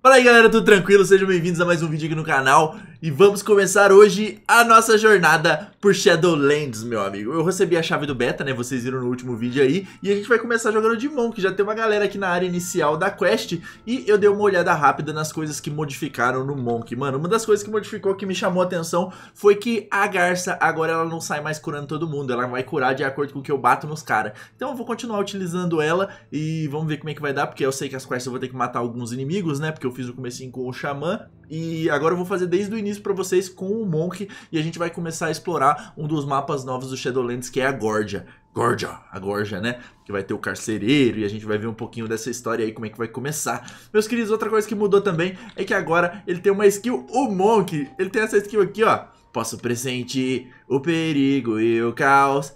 Fala aí galera, tudo tranquilo? Sejam bem-vindos a mais um vídeo aqui no canal e vamos começar hoje a nossa jornada por Shadowlands, meu amigo. Eu recebi a chave do beta, né, vocês viram no último vídeo aí, e a gente vai começar jogando de mão, que já tem uma galera aqui na área inicial da quest, e eu dei uma olhada rápida nas coisas que modificaram no Monk. Mano, uma das coisas que modificou, que me chamou a atenção, foi que a Garça agora ela não sai mais curando todo mundo, ela vai curar de acordo com o que eu bato nos caras. Então eu vou continuar utilizando ela e vamos ver como é que vai dar, porque eu sei que as quests eu vou ter que matar alguns inimigos, né, porque eu fiz o comecinho com o Xamã, e agora eu vou fazer desde o início para vocês com o Monk e a gente vai começar a explorar um dos mapas novos do Shadowlands que é a Gorgia. Gorgia, a Gorgia, né? Que vai ter o carcereiro e a gente vai ver um pouquinho dessa história aí, como é que vai começar. Meus queridos, outra coisa que mudou também é que agora ele tem uma skill, o Monk, ele tem essa skill aqui, ó. Posso pressentir o perigo e o caos.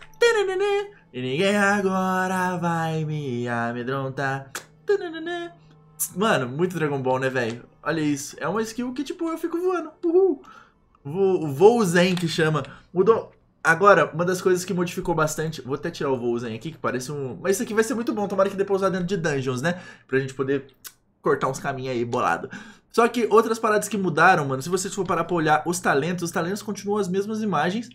E ninguém agora vai me amedrontar. Mano, muito Dragon Ball, né, velho? Olha isso. É uma skill que, tipo, eu fico voando. Uhul. Voo, voo Zen que chama. Mudou. Agora, uma das coisas que modificou bastante. Vou até tirar o voo Zen aqui, que parece um. Mas isso aqui vai ser muito bom. Tomara que dê pra usar dentro de dungeons, né? Pra gente poder cortar uns caminhos aí, bolado. Só que outras paradas que mudaram, mano, se você for parar pra olhar os talentos, os talentos continuam as mesmas imagens,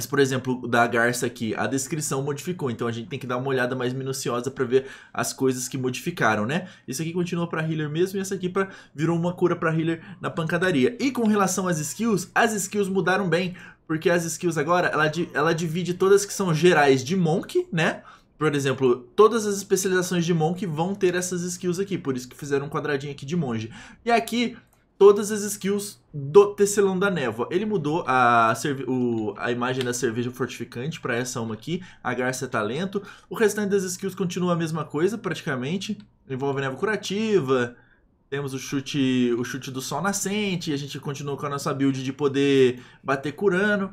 mas, por exemplo, da garça aqui, a descrição modificou, então a gente tem que dar uma olhada mais minuciosa para ver as coisas que modificaram, né? Isso aqui continua para healer mesmo e essa aqui pra, virou uma cura para healer na pancadaria. E com relação às skills, as skills mudaram bem, porque as skills agora, ela, ela divide todas que são gerais de Monk, né? Por exemplo, todas as especializações de Monk vão ter essas skills aqui, por isso que fizeram um quadradinho aqui de monge. E aqui todas as skills do Tecelão da Névoa. Ele mudou a, o, a imagem da cerveja fortificante para essa uma aqui, a garça talento. Tá o restante das skills continua a mesma coisa, praticamente. Envolve névoa curativa, temos o chute, o chute do sol nascente, a gente continua com a nossa build de poder bater curando.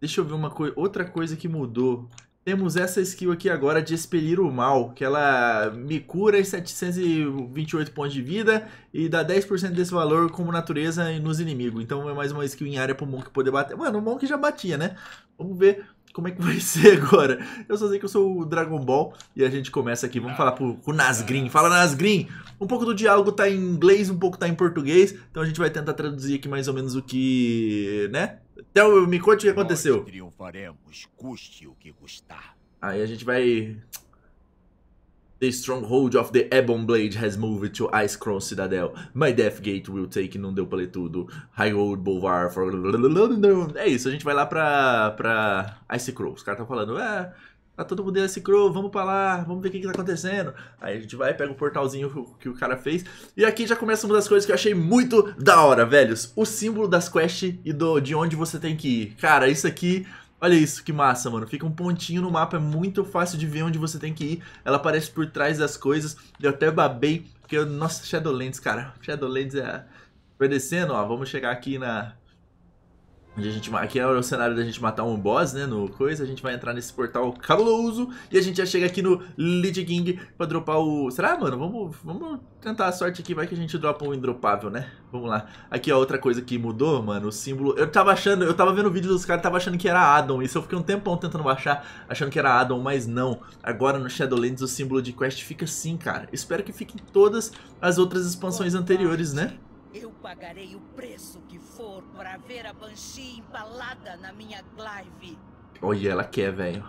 Deixa eu ver uma outra coisa que mudou. Temos essa skill aqui agora de expelir o mal, que ela me cura 728 pontos de vida e dá 10% desse valor como natureza nos inimigos. Então é mais uma skill em área pro Monk poder bater. Mano, o Monk já batia, né? Vamos ver como é que vai ser agora? Eu só sei que eu sou o Dragon Ball e a gente começa aqui. Vamos ah. falar pro, pro Nasgrim. Ah. Fala, Nasgrim! Um pouco do diálogo tá em inglês, um pouco tá em português, então a gente vai tentar traduzir aqui mais ou menos o que... né? Então me conte o que aconteceu. Nós triunfaremos, custe o que custar. Aí a gente vai The stronghold of the Ebon Blade has moved to Icecrown Citadel. My Death Gate will take, não deu pra ler tudo. High Old Boulevard for... É isso, a gente vai lá pra, pra Icecrown Os caras estão falando, é, tá todo mundo em Icecrown vamos pra lá, vamos ver o que, que tá acontecendo. Aí a gente vai, pega o portalzinho que o, que o cara fez. E aqui já começa uma das coisas que eu achei muito da hora, velhos. O símbolo das quests e do, de onde você tem que ir. Cara, isso aqui Olha isso, que massa, mano. Fica um pontinho no mapa, é muito fácil de ver onde você tem que ir. Ela aparece por trás das coisas. Eu até babei, porque, eu... nossa, Shadowlands, cara. Shadowlands é... Foi descendo, ó, vamos chegar aqui na... A gente, aqui é o cenário da gente matar um boss, né, no coisa, a gente vai entrar nesse portal cabuloso e a gente já chega aqui no Lead King pra dropar o... Será, mano? Vamos, vamos tentar a sorte aqui, vai que a gente dropa um indropável, né? Vamos lá. Aqui, ó, outra coisa que mudou, mano, o símbolo... Eu tava achando, eu tava vendo o vídeo dos caras, tava achando que era Adam, isso eu fiquei um tempão tentando baixar, achando que era Adam, mas não. Agora no Shadowlands o símbolo de quest fica assim, cara. Espero que fique em todas as outras expansões anteriores, né? Eu pagarei o preço que for para ver a Banshee empalada na minha glaive. Olha, ela quer, velho.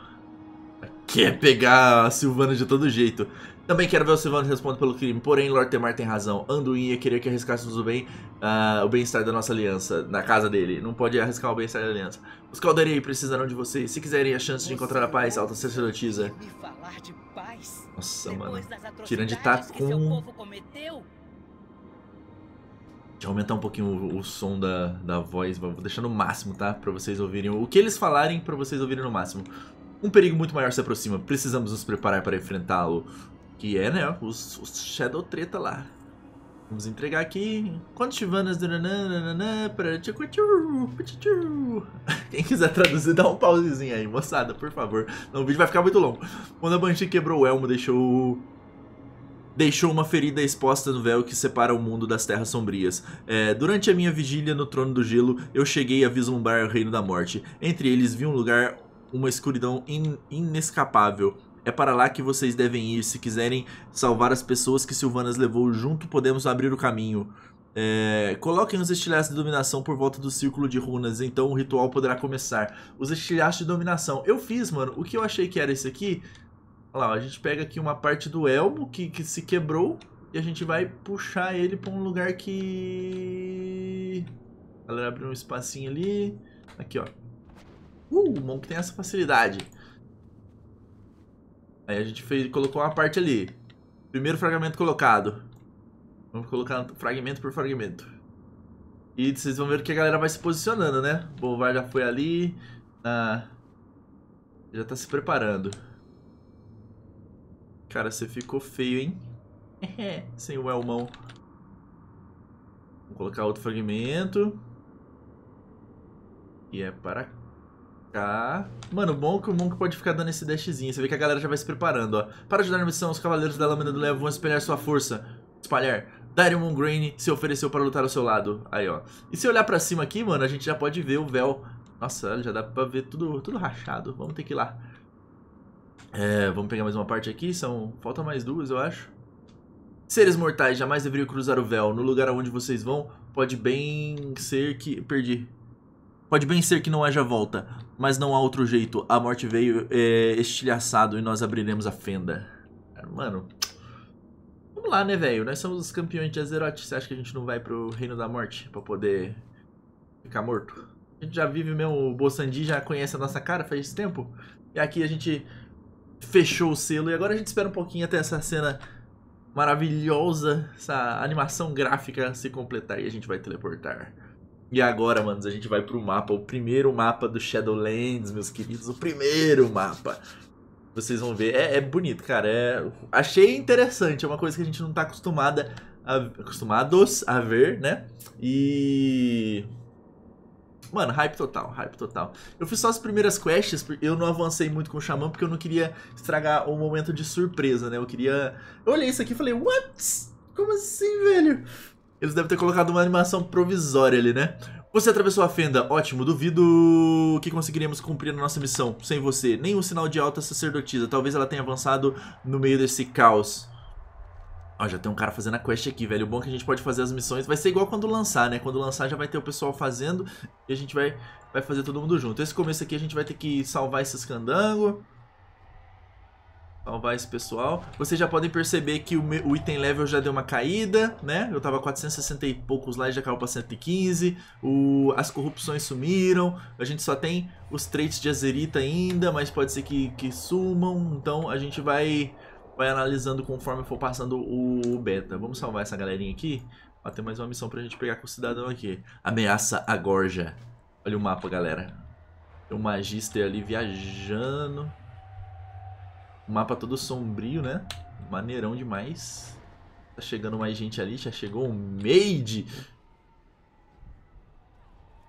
Quer pegar a Silvana de todo jeito. Também quero ver o Silvana respondendo pelo crime, porém Lord Temar tem razão. Anduin ia querer que arriscássemos o bem, uh, o bem-estar da nossa aliança, na casa dele. Não pode arriscar o bem-estar da aliança. Os Calderei precisarão de vocês. Se quiserem a chance de encontrar a paz, alta sacerdotisa. Nossa, mano. Tirando de tá com... Deixa eu aumentar um pouquinho o, o, som da, da voz, vou deixar no máximo, tá? Pra vocês ouvirem o que eles falarem, pra vocês ouvirem no máximo. Um perigo muito maior se aproxima, precisamos nos preparar para enfrentá-lo. Que é, né, os, os Shadow Treta lá. Vamos entregar aqui. Quantivanas. Quem quiser traduzir, dá um pausezinho aí, moçada, por favor. Não, o vídeo vai ficar muito longo. Quando a Banshee quebrou o elmo, deixou deixou uma ferida exposta no véu que separa o mundo das terras sombrias. É, durante a minha vigília no trono do gelo, eu cheguei a vislumbrar o reino da morte. Entre eles vi um lugar, uma escuridão in inescapável. É para lá que vocês devem ir. Se quiserem salvar as pessoas que Silvanas levou junto, podemos abrir o caminho. É, coloquem os estilhaços de dominação por volta do círculo de runas, então o ritual poderá começar. Os estilhaços de dominação. Eu fiz, mano. O que eu achei que era esse aqui Olha lá, a gente pega aqui uma parte do elmo que, que se quebrou e a gente vai puxar ele para um lugar que... A galera abriu um espacinho ali. Aqui, ó. Uh, o Monk tem essa facilidade. Aí a gente fez, colocou uma parte ali. Primeiro fragmento colocado. Vamos colocar fragmento por fragmento. E vocês vão ver que a galera vai se posicionando, né? O Bovar já foi ali. Ah, já tá se preparando. Cara, você ficou feio, hein? Sem o elmão. Vou colocar outro fragmento. E é para cá. Mano, bom que o Monk pode ficar dando esse dashzinho. Você vê que a galera já vai se preparando, ó. Para ajudar na missão, os Cavaleiros da Lâmina do Leão vão espelhar sua força. Espalhar. Darion Mongrain se ofereceu para lutar ao seu lado. Aí, ó. E se olhar pra cima aqui, mano, a gente já pode ver o véu. Nossa, já dá pra ver tudo, tudo rachado. Vamos ter que ir lá. É, vamos pegar mais uma parte aqui, são. Falta mais duas, eu acho. Seres mortais jamais deveriam cruzar o véu. No lugar aonde vocês vão, pode bem ser que. Perdi. Pode bem ser que não haja volta, mas não há outro jeito. A morte veio é, estilhaçado e nós abriremos a fenda. É, mano. Vamos lá, né, velho? Nós somos os campeões de Azeroth. Você acha que a gente não vai pro Reino da Morte pra poder ficar morto? A gente já vive mesmo, o Bossandi já conhece a nossa cara faz tempo. E aqui a gente fechou o selo. E agora a gente espera um pouquinho até essa cena maravilhosa, essa animação gráfica se completar e a gente vai teleportar. E agora, manos, a gente vai pro mapa, o primeiro mapa do Shadowlands, meus queridos, o primeiro mapa. Vocês vão ver, é, é bonito, cara, é... achei interessante, é uma coisa que a gente não tá acostumada a... acostumados a ver, né? E Mano, hype total, hype total. Eu fiz só as primeiras quests, eu não avancei muito com o Xamã, porque eu não queria estragar o momento de surpresa, né? Eu queria... Eu olhei isso aqui e falei, what? Como assim, velho? Eles devem ter colocado uma animação provisória ali, né? Você atravessou a fenda, ótimo, duvido que conseguiríamos cumprir a nossa missão sem você. Nem um sinal de alta sacerdotisa, talvez ela tenha avançado no meio desse caos. Ó, já tem um cara fazendo a quest aqui, velho. O bom é que a gente pode fazer as missões. Vai ser igual quando lançar, né? Quando lançar já vai ter o pessoal fazendo e a gente vai, vai fazer todo mundo junto. Esse começo aqui a gente vai ter que salvar esses candango. Salvar esse pessoal. Vocês já podem perceber que o, meu, o, item level já deu uma caída, né? Eu tava 460 e poucos lá e já caiu pra 115. O, as corrupções sumiram. A gente só tem os traits de Azerita ainda, mas pode ser que, que sumam. Então a gente vai vai analisando conforme for passando o beta. Vamos salvar essa galerinha aqui. Ó, tem mais uma missão pra gente pegar com o cidadão aqui. Ameaça a Gorja. Olha o mapa, galera. Tem um Magister ali viajando. O mapa todo sombrio, né? Maneirão demais. Tá chegando mais gente ali. Já chegou um maid.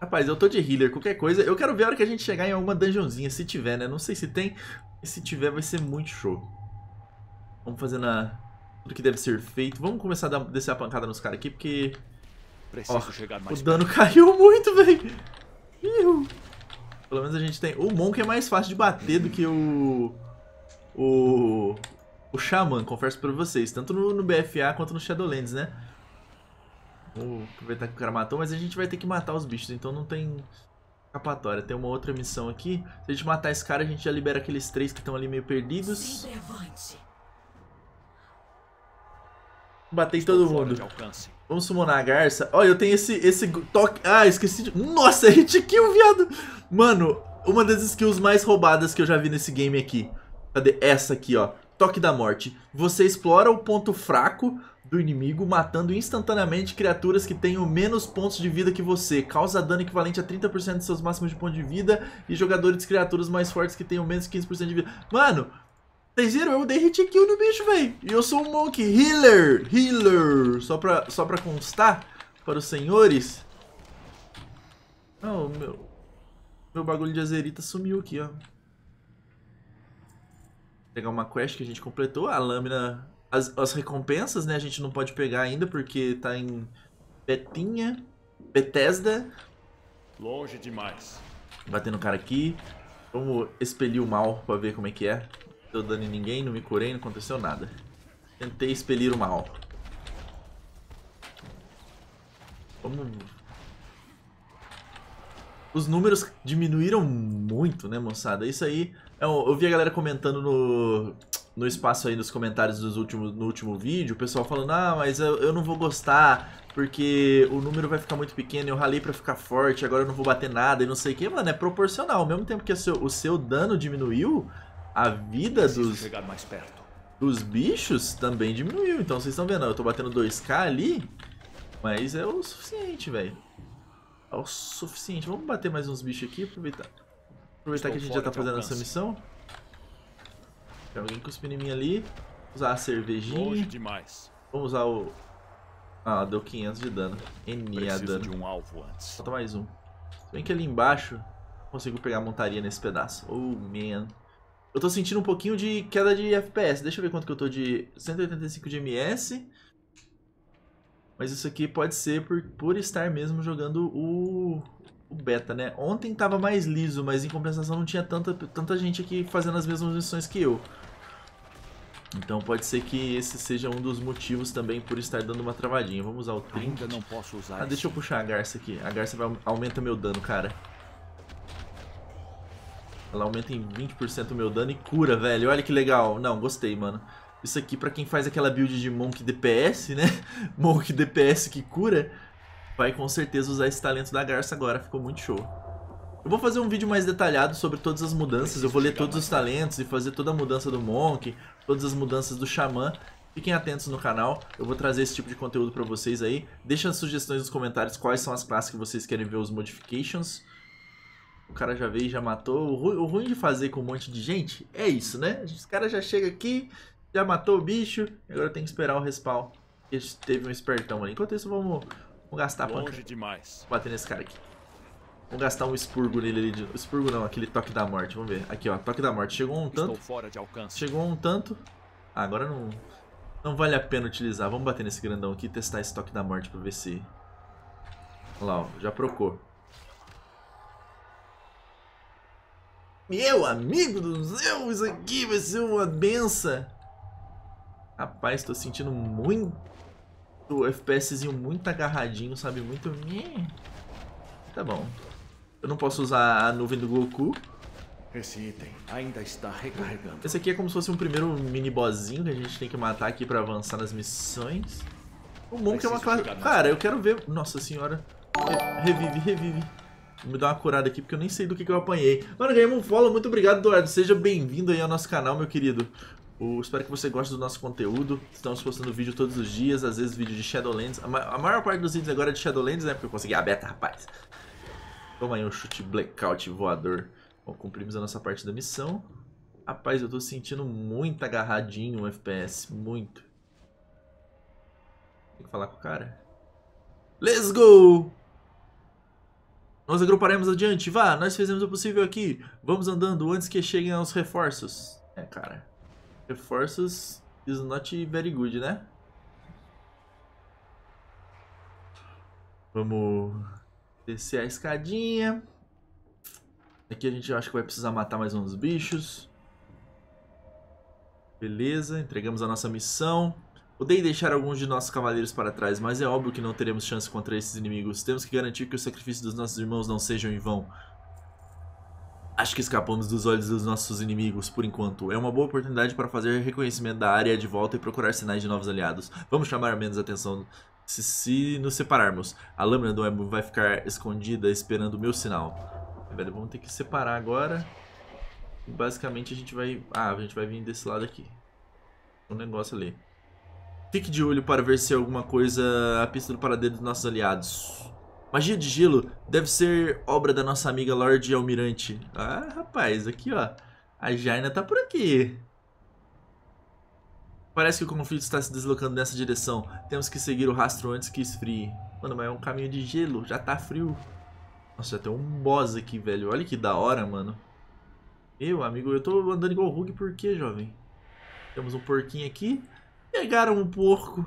Rapaz, eu tô de healer, qualquer coisa. Eu quero ver a hora que a gente chegar em alguma dungeonzinha, se tiver, né? Não sei se tem, se tiver vai ser muito show. Vamos fazer na tudo que deve ser feito. Vamos começar a dar, descer a pancada nos caras aqui, porque... Preciso chegar mais o dano perto. caiu muito, velho. Pelo menos a gente tem... O Monk é mais fácil de bater do que o... O... O Xamã, confesso pra vocês. Tanto no, no BFA quanto no Shadowlands, né? Vamos aproveitar que o cara matou, mas a gente vai ter que matar os bichos, então não tem capatória. Tem uma outra missão aqui. Se a gente matar esse cara, a gente já libera aqueles três que estão ali meio perdidos. Se levante batei todo mundo. Vamos summonar a garça. Ó, eu tenho esse, esse toque... Ah, esqueci de... Nossa, é hit kill, viado! Mano, uma das skills mais roubadas que eu já vi nesse game aqui. Cadê? Essa aqui, ó. Toque da Morte. Você explora o ponto fraco do inimigo, matando instantaneamente criaturas que tenham menos pontos de vida que você. Causa dano equivalente a 30% de seus máximos de ponto de vida e jogadores de criaturas mais fortes que tenham menos 15% de vida. Mano, vocês viram? Eu dei hit kill no bicho, velho. E eu sou um Monk Healer. Healer. Só pra, só pra constar para os senhores. Não, o meu... Meu bagulho de azerita sumiu aqui, ó. Vou pegar uma quest que a gente completou. A lâmina... As, as recompensas, né? A gente não pode pegar ainda porque tá em... Betinha. Bethesda. Longe demais. Batendo o cara aqui. Vamos expelir o mal pra ver como é que é. Deu dano em ninguém, não me curei, não aconteceu nada. Tentei expelir o mal. Vamos... Os números diminuíram muito, né, moçada? Isso aí... Eu, é eu vi a galera comentando no, no espaço aí, nos comentários dos últimos, no último vídeo, o pessoal falando Ah, mas eu, eu não vou gostar, porque o número vai ficar muito pequeno, eu ralei pra ficar forte, agora eu não vou bater nada e não sei o que. Mano, é proporcional. Ao mesmo tempo que o seu, o seu dano diminuiu, a vida dos, dos bichos também diminuiu. Então vocês estão vendo, eu tô batendo 2k ali, mas é o suficiente, velho. É o suficiente. Vamos bater mais uns bichos aqui, aproveitar. Aproveitar que a gente já tá fazendo essa missão. Tem alguém cuspindo em mim ali. Usar a cervejinha. Longe demais. Vamos usar o... Ah, deu 500 de dano. Enia dano. de um alvo antes. Falta mais um. Se bem que ali embaixo consigo pegar a montaria nesse pedaço. Oh, man. Eu tô sentindo um pouquinho de queda de FPS. Deixa eu ver quanto que eu tô de... 185 de MS. Mas isso aqui pode ser por, por estar mesmo jogando o, o beta, né? Ontem tava mais liso, mas em compensação não tinha tanta, tanta gente aqui fazendo as mesmas missões que eu. Então pode ser que esse seja um dos motivos também por estar dando uma travadinha. Vamos usar o 30. Ainda não posso usar. Ah, deixa eu puxar a garça aqui. A garça vai, aumenta meu dano, cara. Ela aumenta em 20% o meu dano e cura, velho. Olha que legal. Não, gostei, mano. Isso aqui pra quem faz aquela build de Monk DPS, né? Monk DPS que cura. Vai com certeza usar esse talento da Garça agora. Ficou muito show. Eu vou fazer um vídeo mais detalhado sobre todas as mudanças. Eu vou ler todos os talentos e fazer toda a mudança do Monk. Todas as mudanças do Xamã. Fiquem atentos no canal, eu vou trazer esse tipo de conteúdo pra vocês aí. Deixem as sugestões nos comentários quais são as classes que vocês querem ver os modifications. O cara já veio e já matou. O ruim, o ruim, de fazer com um monte de gente é isso, né? Os caras já chegam aqui, já matou o bicho, agora tem que esperar o respawn. Teve um espertão ali. Enquanto isso, vamos, vamos gastar Longe panca. demais. Bater nesse cara aqui. Vamos gastar um expurgo nele ali. De... Expurgo não, aquele toque da morte. Vamos ver. Aqui, ó. Toque da morte. Chegou um tanto. Chegou um tanto. Ah, agora não... Não vale a pena utilizar. Vamos bater nesse grandão aqui e testar esse toque da morte pra ver se... Olha lá, ó. Já procou. Meu amigo do céu, isso aqui vai ser uma benção. Rapaz, tô sentindo muito o FPSzinho muito agarradinho, sabe? Muito... Tá bom. Eu não posso usar a nuvem do Goku. Esse item ainda está recarregando. Esse aqui é como se fosse um primeiro mini bossinho que a gente tem que matar aqui pra avançar nas missões. O Monk é uma classe... Cara, eu quero ver... Nossa senhora. Revive, revive. Vou me dar uma curada aqui, porque eu nem sei do que, que eu apanhei. Mano, ganhei um follow. Muito obrigado, Eduardo. Seja bem-vindo aí ao nosso canal, meu querido. espero que você goste do nosso conteúdo. Estamos postando vídeo todos os dias, às vezes vídeo de Shadowlands. A, ma a maior parte dos vídeos agora é de Shadowlands, né? Porque eu consegui a beta, rapaz. Toma aí um chute blackout voador. Bom, cumprimos a nossa parte da missão. Rapaz, eu tô sentindo muito agarradinho o FPS, muito. Tem que falar com o cara. Let's go! Nós agruparemos adiante, vá, nós fizemos o possível aqui. Vamos andando antes que cheguem os reforços. É, cara. Reforços is not very good, né? Vamos descer a escadinha. Aqui a gente acho que vai precisar matar mais uns bichos. Beleza, entregamos a nossa missão. Odeio deixar alguns de nossos cavaleiros para trás, mas é óbvio que não teremos chance contra esses inimigos. Temos que garantir que o sacrifício dos nossos irmãos não sejam em vão. Acho que escapamos dos olhos dos nossos inimigos por enquanto. É uma boa oportunidade para fazer reconhecimento da área de volta e procurar sinais de novos aliados. Vamos chamar menos atenção se, se nos separarmos. A lâmina do Emo vai ficar escondida esperando o meu sinal. É, velho, vamos ter que separar agora. E basicamente a gente vai... Ah, a gente vai vir desse lado aqui. Um negócio ali. Fique de olho para ver se alguma coisa a pista do paradeiro dos nossos aliados. Magia de gelo deve ser obra da nossa amiga Lorde Almirante. Ah, rapaz, aqui ó. A Jaina tá por aqui. Parece que o conflito está se deslocando nessa direção. Temos que seguir o rastro antes que esfrie. Mano, mas é um caminho de gelo. Já tá frio. Nossa, já tem um boss aqui, velho. Olha que da hora, mano. Meu amigo, eu tô andando igual o Hulk por quê, jovem? Temos um porquinho aqui. Pegaram o um porco.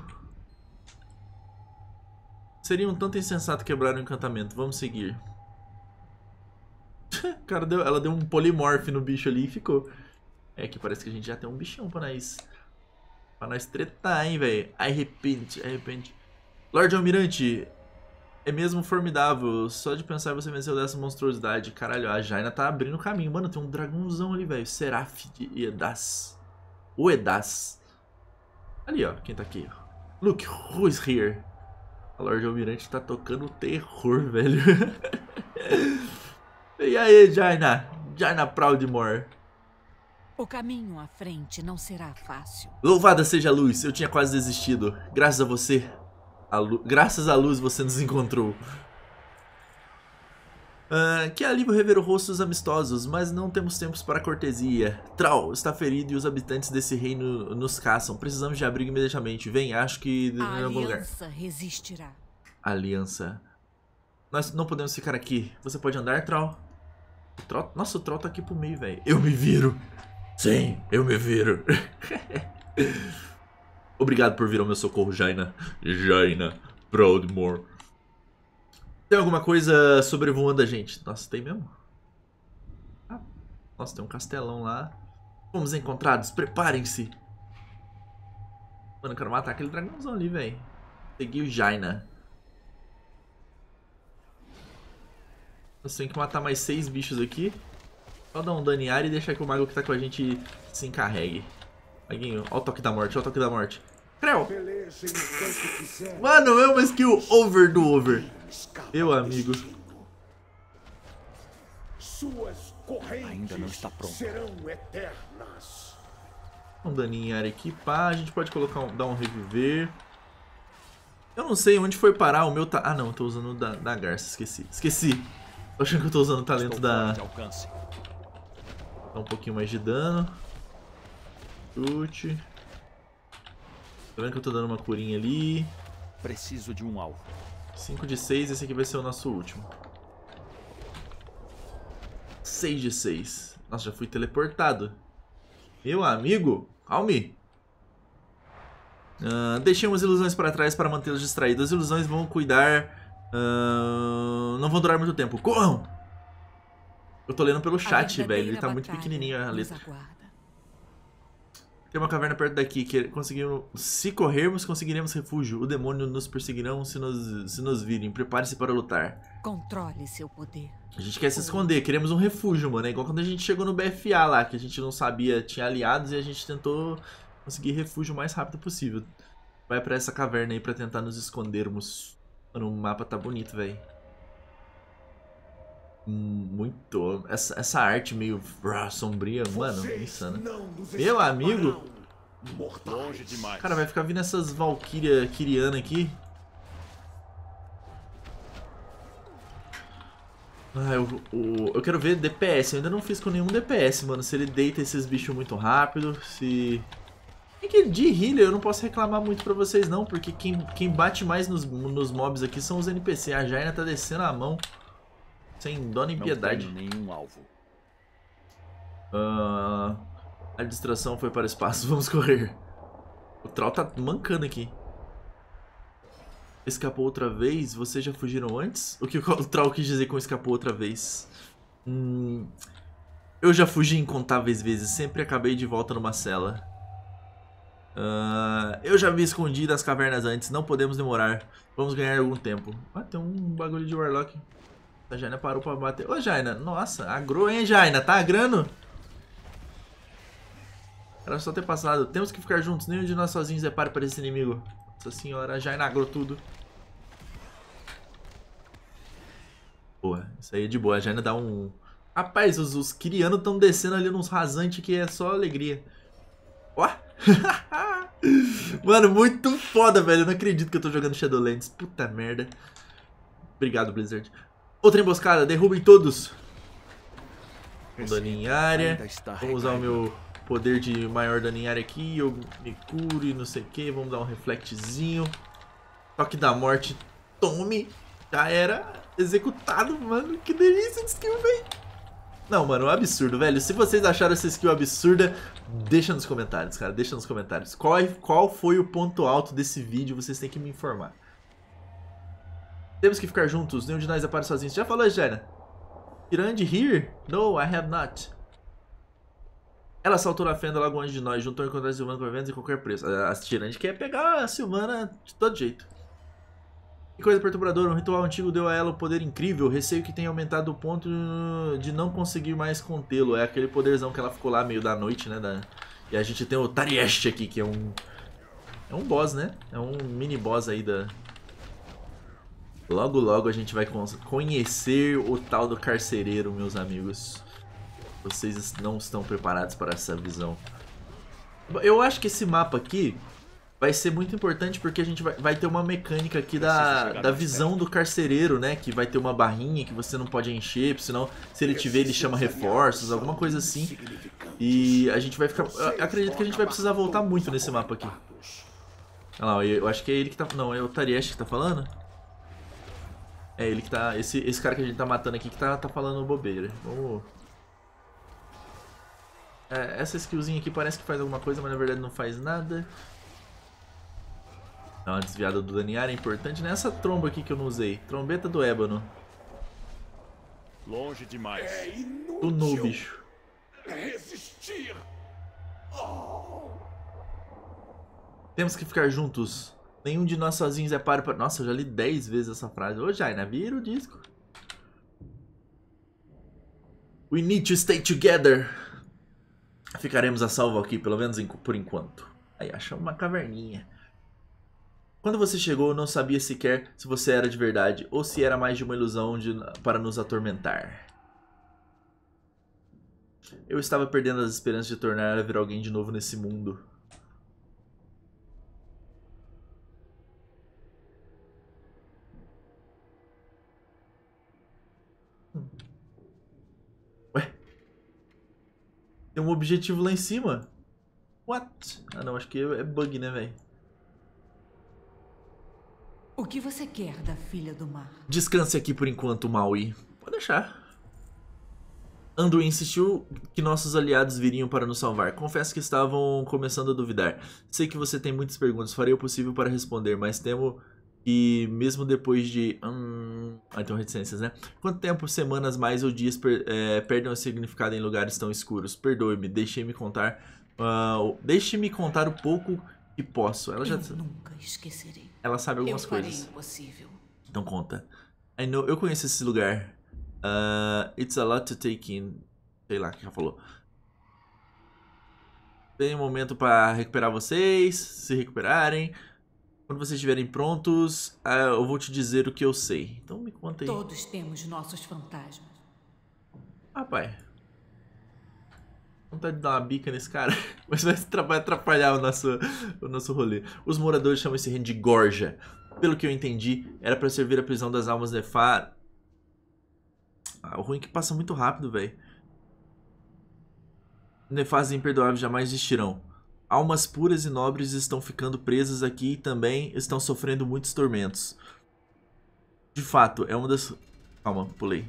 Seria um tanto insensato quebrar o um encantamento. Vamos seguir. Cara, deu, ela deu um polimorfe no bicho ali e ficou. É que parece que a gente já tem um bichão pra nós. Pra nós tretar, hein, velho. Arrepende, repente. Lorde Almirante, é mesmo formidável. Só de pensar você venceu dessa monstruosidade. Caralho, a Jaina tá abrindo o caminho. Mano, tem um dragãozão ali, velho. Seraf de Edas. O Edas. Ali, ó, quem tá aqui. Look who's here. A Lorde Almirante tá tocando terror, velho. e aí, Jaina? Jaina Proudmore. O caminho à frente não será fácil. Louvada seja a luz, eu tinha quase desistido. Graças a você, a graças à luz você nos encontrou. Ah, que é alívio rever rostos amistosos, mas não temos tempos para cortesia. Tral está ferido e os habitantes desse reino nos caçam. Precisamos de abrigo imediatamente. Vem, acho que em algum lugar. Aliança resistirá. Aliança. Nós não podemos ficar aqui. Você pode andar, Tral? O Nossa, o Trau tá aqui pro meio, velho. Eu me viro. Sim, eu me viro. Obrigado por vir ao meu socorro, Jaina. Jaina Proudmore. Tem alguma coisa sobrevoando a gente? Nossa, tem mesmo? Ah. Nossa, tem um castelão lá. Fomos encontrados, preparem-se. Mano, eu quero matar aquele dragãozão ali, velho. Segui o Jaina. Nós tem que matar mais seis bichos aqui. Só dar um dano e deixar que o mago que tá com a gente se encarregue. Maguinho, ó o toque da morte, ó o toque da morte. Creu! Mano, é uma skill over do over. Meu amigo. Suas correntes Ainda não está pronto. serão eternas. Um daninho em área equipar. A gente pode colocar um, dar um reviver. Eu não sei onde foi parar o meu... Ta... Ah, não. estou usando o da, da Garça. Esqueci. Esqueci. Tô achando que estou usando o talento da... Dá um pouquinho mais de dano. Chute. Tá vendo que eu estou dando uma curinha ali. Preciso de um alvo. 5 de 6, esse aqui vai ser o nosso último. 6 de 6. Nossa, já fui teleportado. Meu amigo, calme. Uh, ah, umas ilusões para trás para mantê-los distraídos. As ilusões vão cuidar... Uh, não vão durar muito tempo. Corram! Eu tô lendo pelo chat, velho. Ele tá muito pequenininho a letra. Tem uma caverna perto daqui que conseguimos. Se corrermos, conseguiremos refúgio. O demônio nos perseguirão se nos, se nos virem. Prepare-se para lutar. Controle seu poder. A gente quer se esconder, queremos um refúgio, mano. É igual quando a gente chegou no BFA lá, que a gente não sabia, tinha aliados e a gente tentou conseguir refúgio o mais rápido possível. Vai para essa caverna aí para tentar nos escondermos. Mano, o mapa tá bonito, velho. Muito. Essa, essa arte meio ah, sombria, mano, né Meu amigo. Cara, vai ficar vindo essas Valkyria Kiriana aqui. Ah, eu, eu, eu, quero ver DPS. Eu ainda não fiz com nenhum DPS, mano. Se ele deita esses bichos muito rápido, se... É que de healer eu não posso reclamar muito pra vocês não, porque quem, quem bate mais nos, nos mobs aqui são os NPC. A Jaina tá descendo a mão sem dó nem Não piedade. nenhum alvo. Uh, a distração foi para o espaço, vamos correr. O Troll tá mancando aqui. Escapou outra vez? Vocês já fugiram antes? O que o Troll quis dizer com escapou outra vez? Hum, eu já fugi incontáveis vezes, sempre acabei de volta numa cela. Uh, eu já me escondi das cavernas antes, não podemos demorar. Vamos ganhar algum tempo. Ah, tem um bagulho de Warlock. A Jaina parou pra bater. Ô, Jaina, nossa, agrou, hein, Jaina? Tá agrando? Era só ter passado. Temos que ficar juntos. Nenhum de nós sozinhos é para para esse inimigo. Nossa senhora, a Jaina agrou tudo. Boa, isso aí é de boa. A Jaina dá um... Rapaz, os, os Kirianos estão descendo ali nos rasantes que é só alegria. Ó! Mano, muito foda, velho. Eu não acredito que eu tô jogando Shadowlands. Puta merda. Obrigado, Blizzard. Outra emboscada, derrubem todos. Um dano em área. Vamos usar o meu poder de maior dano em área aqui. Eu me curo e não sei o que. Vamos dar um reflectzinho. Toque da morte. Tome. Já era executado, mano. Que delícia de skill, velho. Não, mano, é um absurdo, velho. Se vocês acharam essa skill absurda, deixa nos comentários, cara. Deixa nos comentários. Qual, é, qual foi o ponto alto desse vídeo? Vocês têm que me informar. Temos que ficar juntos, nenhum de nós é para sozinho. Você já falou, Jana? Grande here? No, I have not. Ela saltou na fenda logo antes de nós, juntou encontrar a Silvana com eventos e qualquer preço. A Tirande quer pegar a Silvana de todo jeito. Que coisa perturbadora, um ritual antigo deu a ela um poder incrível, receio que tenha aumentado o ponto de não conseguir mais contê-lo. É aquele poderzão que ela ficou lá meio da noite, né? Da... E a gente tem o Tarieste aqui, que é um... É um boss, né? É um mini boss aí da, Logo, logo a gente vai conhecer o tal do carcereiro, meus amigos. Vocês não estão preparados para essa visão. Eu acho que esse mapa aqui vai ser muito importante porque a gente vai, vai ter uma mecânica aqui da, da visão perto. do carcereiro, né? Que vai ter uma barrinha que você não pode encher, senão se ele te ver ele chama reforços, alguma coisa assim. E a gente vai ficar... Eu acredito que a gente vai precisar voltar muito nesse mapa aqui. Olha lá, eu acho que é ele que tá... Não, é o Tarieste que tá falando? É, ele que tá... Esse, esse cara que a gente tá matando aqui que tá, tá falando bobeira. Vamos... É, essa skillzinha aqui parece que faz alguma coisa, mas na verdade não faz nada. Dá uma desviada do Daniar, é importante. Nessa tromba aqui que eu não usei. Trombeta do Ébano. Longe demais. É do nu, bicho. Resistir. Oh. Temos que ficar juntos. Nenhum de nós sozinhos é páreo para... Nossa, eu já li 10 vezes essa frase. Ô, Jaina, vira o disco. We need to stay together. Ficaremos a salvo aqui, pelo menos por enquanto. Aí, achamos uma caverninha. Quando você chegou, não sabia sequer se você era de verdade ou se era mais de uma ilusão de... para nos atormentar. Eu estava perdendo as esperanças de tornar a vir alguém de novo nesse mundo. Tem um objetivo lá em cima. What? Ah não, acho que é, é bug, né, velho? O que você quer da filha do mar? Descanse aqui por enquanto, Maui. Pode deixar. Anduin insistiu que nossos aliados viriam para nos salvar. Confesso que estavam começando a duvidar. Sei que você tem muitas perguntas, farei o possível para responder, mas temo e mesmo depois de. Hum, ah, então reticências, né? Quanto tempo, semanas mais ou dias per, é, perdem o significado em lugares tão escuros? Perdoe-me, deixe-me contar. Uh, deixe-me contar o pouco que posso. Ela já. Eu nunca esquecerei. Ela sabe algumas eu coisas. Impossível. Então conta. I know, eu conheço esse lugar. Uh, it's a lot to take in. Sei lá o que ela falou. Tem um momento para recuperar vocês, se recuperarem. Quando vocês estiverem prontos, é, eu vou te dizer o que eu sei. Então me conta aí. Todos temos nossos fantasmas. Ah, pai. Vontade de dar uma bica nesse cara. Mas vai atrapalhar o nosso, o nosso rolê. Os moradores chamam esse reino de Gorja. Pelo que eu entendi, era para servir a prisão das almas nefar... Ah, o ruim é que passa muito rápido, velho. Nefas imperdoáveis jamais existirão almas puras e nobres estão ficando presas aqui e também estão sofrendo muitos tormentos. De fato, é uma das... Calma, pulei.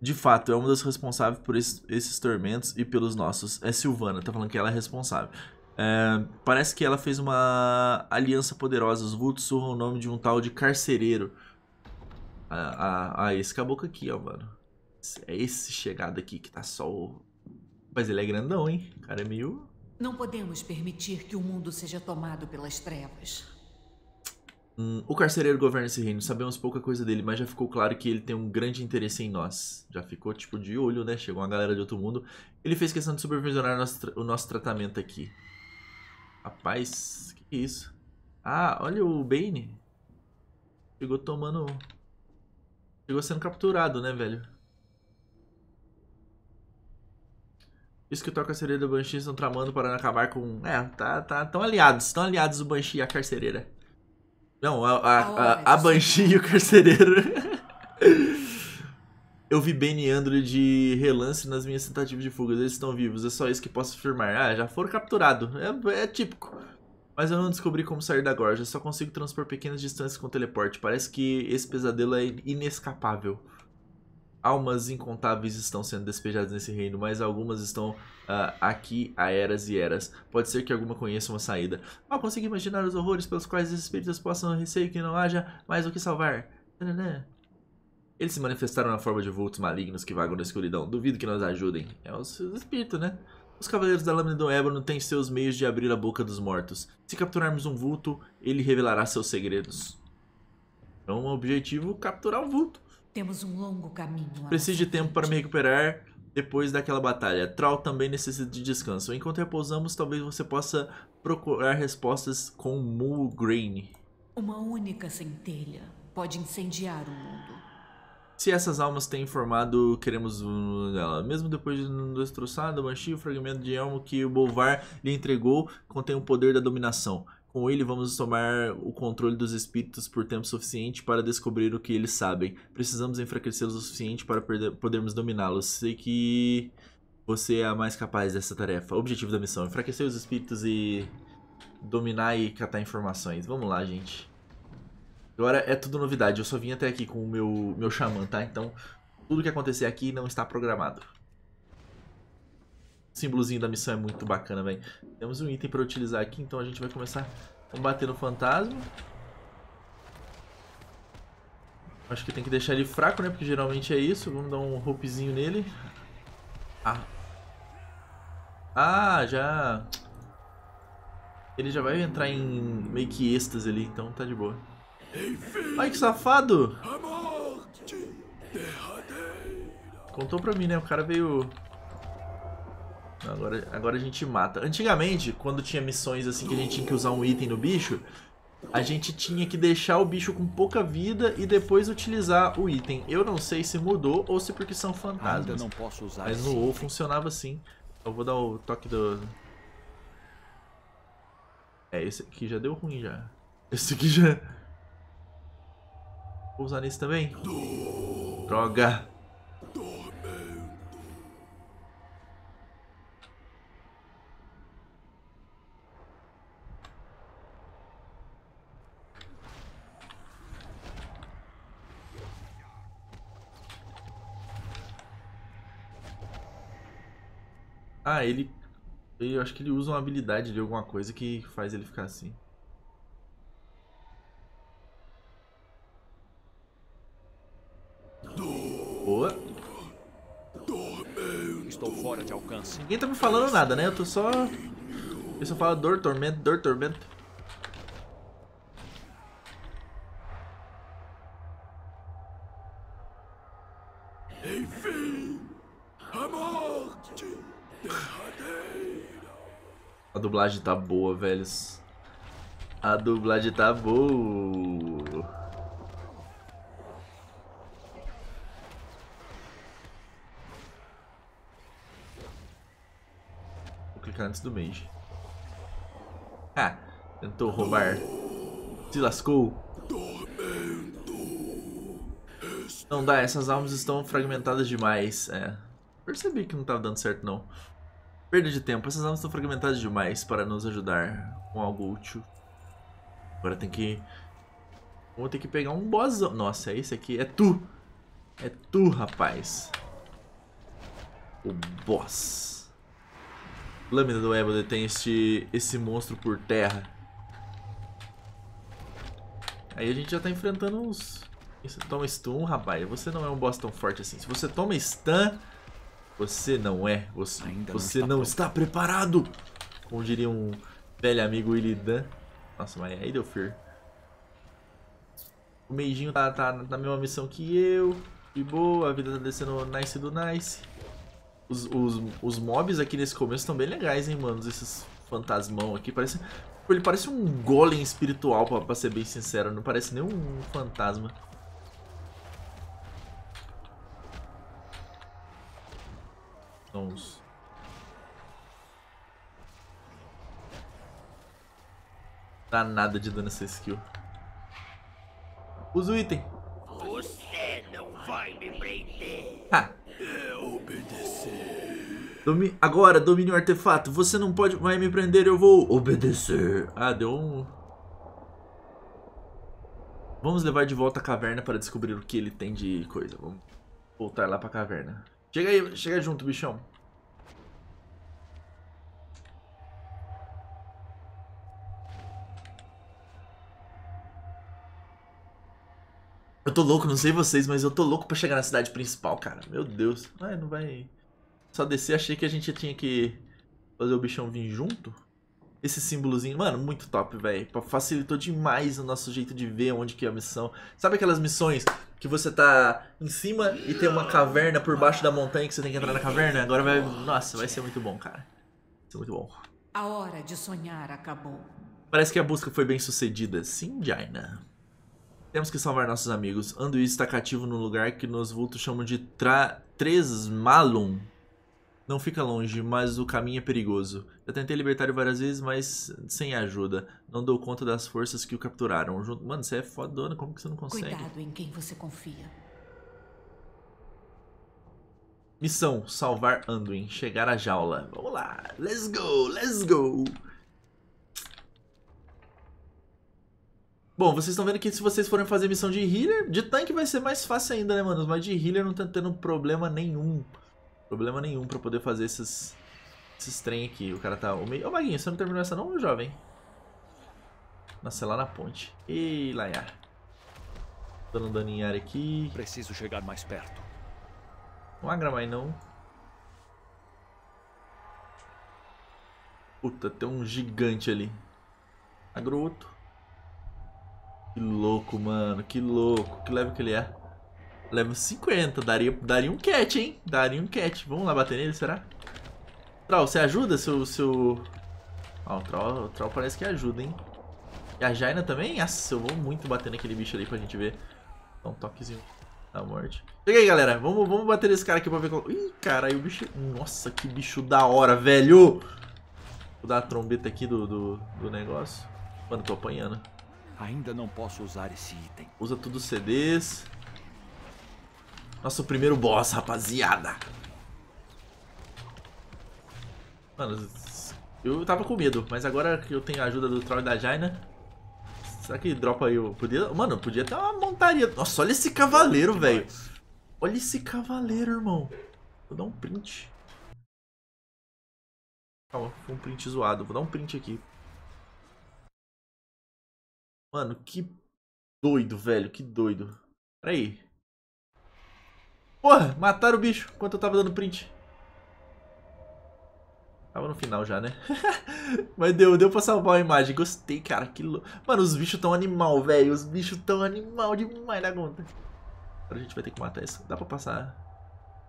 De fato, é uma das responsáveis por esses, tormentos e pelos nossos. É Silvana, tá falando que ela é responsável. É, parece que ela fez uma aliança poderosa. Os vultos surram o nome de um tal de carcereiro. Ah, ah, ah esse caboclo aqui, ó, mano. É esse chegado aqui que tá só o mas ele é grandão, hein? O cara é meio. Não podemos permitir que o mundo seja tomado pelas trevas. Hum, o carcereiro governa esse reino. Sabemos pouca coisa dele, mas já ficou claro que ele tem um grande interesse em nós. Já ficou tipo de olho, né? Chegou uma galera de outro mundo. Ele fez questão de supervisionar o nosso, o nosso tratamento aqui. Rapaz, que, que é isso? Ah, olha o Bane. Chegou tomando. Chegou sendo capturado, né, velho? Isso que o Carcereira do Banshee estão tramando para acabar com. É, tá, tá, estão aliados, estão aliados o Banshee e a Carcereira. Não, a, a, ah, a, a é Banshee e o Carcereiro. Eu vi Ben e Andrew de relance nas minhas tentativas de fuga. Eles estão vivos, é só isso que posso afirmar. Ah, já foram capturados. É, é típico. Mas eu não descobri como sair da gorja. Só consigo transpor pequenas distâncias com teleporte. Parece que esse pesadelo é inescapável. Almas incontáveis estão sendo despejadas nesse reino, mas algumas estão uh, aqui há eras e eras. Pode ser que alguma conheça uma saída. Mal consigo imaginar os horrores pelos quais esses espíritos possam receio que não haja mais o que salvar. Eles se manifestaram na forma de vultos malignos que vagam na escuridão. Duvido que nos ajudem. É os, espíritos, né? Os Cavaleiros da Lâmina do Ébano têm seus meios de abrir a boca dos mortos. Se capturarmos um vulto, ele revelará seus segredos. Então, é o objetivo é capturar o vulto. Temos um longo caminho. Preciso de tempo para me recuperar depois daquela batalha. Troll também necessita de descanso. Enquanto repousamos, talvez você possa procurar respostas com Mulgrain. Uma única centelha pode incendiar o mundo. Se essas almas têm formado, queremos dela. Mesmo depois de um destroçado, manchi, o fragmento de elmo que o Bolvar lhe entregou contém o poder da dominação. Com ele vamos tomar o controle dos espíritos por tempo suficiente para descobrir o que eles sabem. Precisamos enfraquecê-los o suficiente para podermos dominá-los. Sei que você é a mais capaz dessa tarefa. Objetivo da missão: enfraquecer os espíritos e dominar e catar informações. Vamos lá, gente. Agora é tudo novidade. Eu só vim até aqui com o meu meu xamã, tá? Então tudo que acontecer aqui não está programado símbolozinho da missão é muito bacana, velho. Temos um item pra utilizar aqui, então a gente vai começar a bater no fantasma. Acho que tem que deixar ele fraco, né? Porque geralmente é isso. Vamos dar um roupezinho nele. Ah. Ah, já... Ele já vai entrar em meio que êxtase ali, então tá de boa. Enfim, Ai, que safado! Contou pra mim, né? O cara veio Agora, agora a gente mata. Antigamente, quando tinha missões assim que a gente tinha que usar um item no bicho, a gente tinha que deixar o bicho com pouca vida e depois utilizar o item. Eu não sei se mudou ou se porque são fantasmas. Mas no WoW funcionava assim. Eu vou dar o toque do... É, esse aqui já deu ruim já. Esse aqui já... Vou usar nesse também? Droga! Ah, ele... Eu acho que ele usa uma habilidade de alguma coisa que faz ele ficar assim. Boa. Estou fora de alcance. Ninguém tá me falando nada, né? Eu tô só... Eu só falo dor, tormento, dor, tormento. dublagem tá boa, velhos. A dublagem tá boa. Vou clicar antes do mage. Ah, tentou roubar. Se lascou. Não dá, essas almas estão fragmentadas demais. É. Percebi que não tava dando certo não. Perda de tempo. Essas armas estão fragmentadas demais para nos ajudar com algo útil. Agora tem que... Vou ter que pegar um bossão. Nossa, é esse aqui. É tu! É tu, rapaz. O boss. Lâmina do Ébano tem este, esse monstro por terra. Aí a gente já tá enfrentando uns... Você toma stun, rapaz. Você não é um boss tão forte assim. Se você toma stun... Você não é. Você, Ainda não, está, não está, preparado. Como diria um velho amigo Illidan. Nossa, mas aí deu fear. O Meijinho tá, tá, na mesma missão que eu. De boa, a vida tá descendo nice do nice. Os, os, os mobs aqui nesse começo estão bem legais, hein, mano? Esses fantasmão aqui. Parece, ele parece um golem espiritual, pra, pra ser bem sincero. Não parece nem um fantasma. mãos. Dá nada de dano essa skill. Usa o item. Você não vai me prender. Domi Agora, domine o artefato. Você não pode vai me prender, eu vou obedecer. Ah, deu um... Vamos levar de volta a caverna para descobrir o que ele tem de coisa. Vamos voltar lá para a caverna. Chega aí, chega junto, bichão. Eu tô louco, não sei vocês, mas eu tô louco pra chegar na cidade principal, cara. Meu Deus. Vai, não vai... Só descer, achei que a gente tinha que fazer o bichão vir junto. Esse símbolozinho, mano, muito top, velho. Facilitou demais o nosso jeito de ver onde que é a missão. Sabe aquelas missões que você tá em cima e tem uma caverna por baixo da montanha que você tem que entrar na caverna. Agora vai. Nossa, vai ser muito bom, cara. Vai ser muito bom. A hora de sonhar acabou. Parece que a busca foi bem sucedida. Sim, Jaina. Temos que salvar nossos amigos. Anduin está cativo num lugar que nos vultos chamam de Tra Tresmalum. Não fica longe, mas o caminho é perigoso. Eu tentei libertar ele várias vezes, mas sem ajuda. Não dou conta das forças que o capturaram. Mano, você é fodona, como que você não consegue? Cuidado em quem você confia. Missão: salvar Anduin, chegar à jaula. Vamos lá, let's go, let's go. Bom, vocês estão vendo que se vocês forem fazer missão de healer, de tanque vai ser mais fácil ainda, né, mano? Mas de healer não tá tendo problema nenhum. Problema nenhum pra poder fazer esses, esses trem aqui. O cara tá... Ô, meio... Ô Maguinho, você não terminou essa não, meu jovem? Nossa, é lá na ponte. Ei, Laia. dando dano em área aqui. Preciso chegar mais perto. Não agra mais não. Puta, tem um gigante ali. Agroto. Que louco, mano. Que louco. Que leve que ele é. Level 50, daria, daria um cat, hein? Daria um cat. Vamos lá bater nele, será? Troll, você ajuda seu... seu... Ó, o troll, o troll parece que ajuda, hein? E a Jaina também? Nossa, eu vou muito bater naquele bicho ali pra gente ver. Dá um toquezinho da morte. Chega aí, galera. Vamos, vamos bater nesse cara aqui pra ver qual... Ih, cara, aí o bicho... Nossa, que bicho da hora, velho! Vou dar a trombeta aqui do, do, do negócio. Mano, tô apanhando. Ainda não posso usar esse item. Usa tudo os CDs. Nosso primeiro boss, rapaziada. Mano, eu tava com medo, mas agora que eu tenho a ajuda do Troll e da Jaina... Será que dropa aí o... Podia... Mano, podia ter uma montaria. Nossa, olha esse cavaleiro, velho. Olha esse cavaleiro, irmão. Vou dar um print. Calma, foi um print zoado. Vou dar um print aqui. Mano, que doido, velho. Que doido. Pera aí. Porra, mataram o bicho enquanto eu tava dando print. Tava no final já, né? Mas deu, deu pra salvar a imagem. Gostei, cara. Que louco. Mano, os bichos tão animal, velho. Os bichos tão animal demais na né, conta. Agora a gente vai ter que matar isso. Dá pra passar.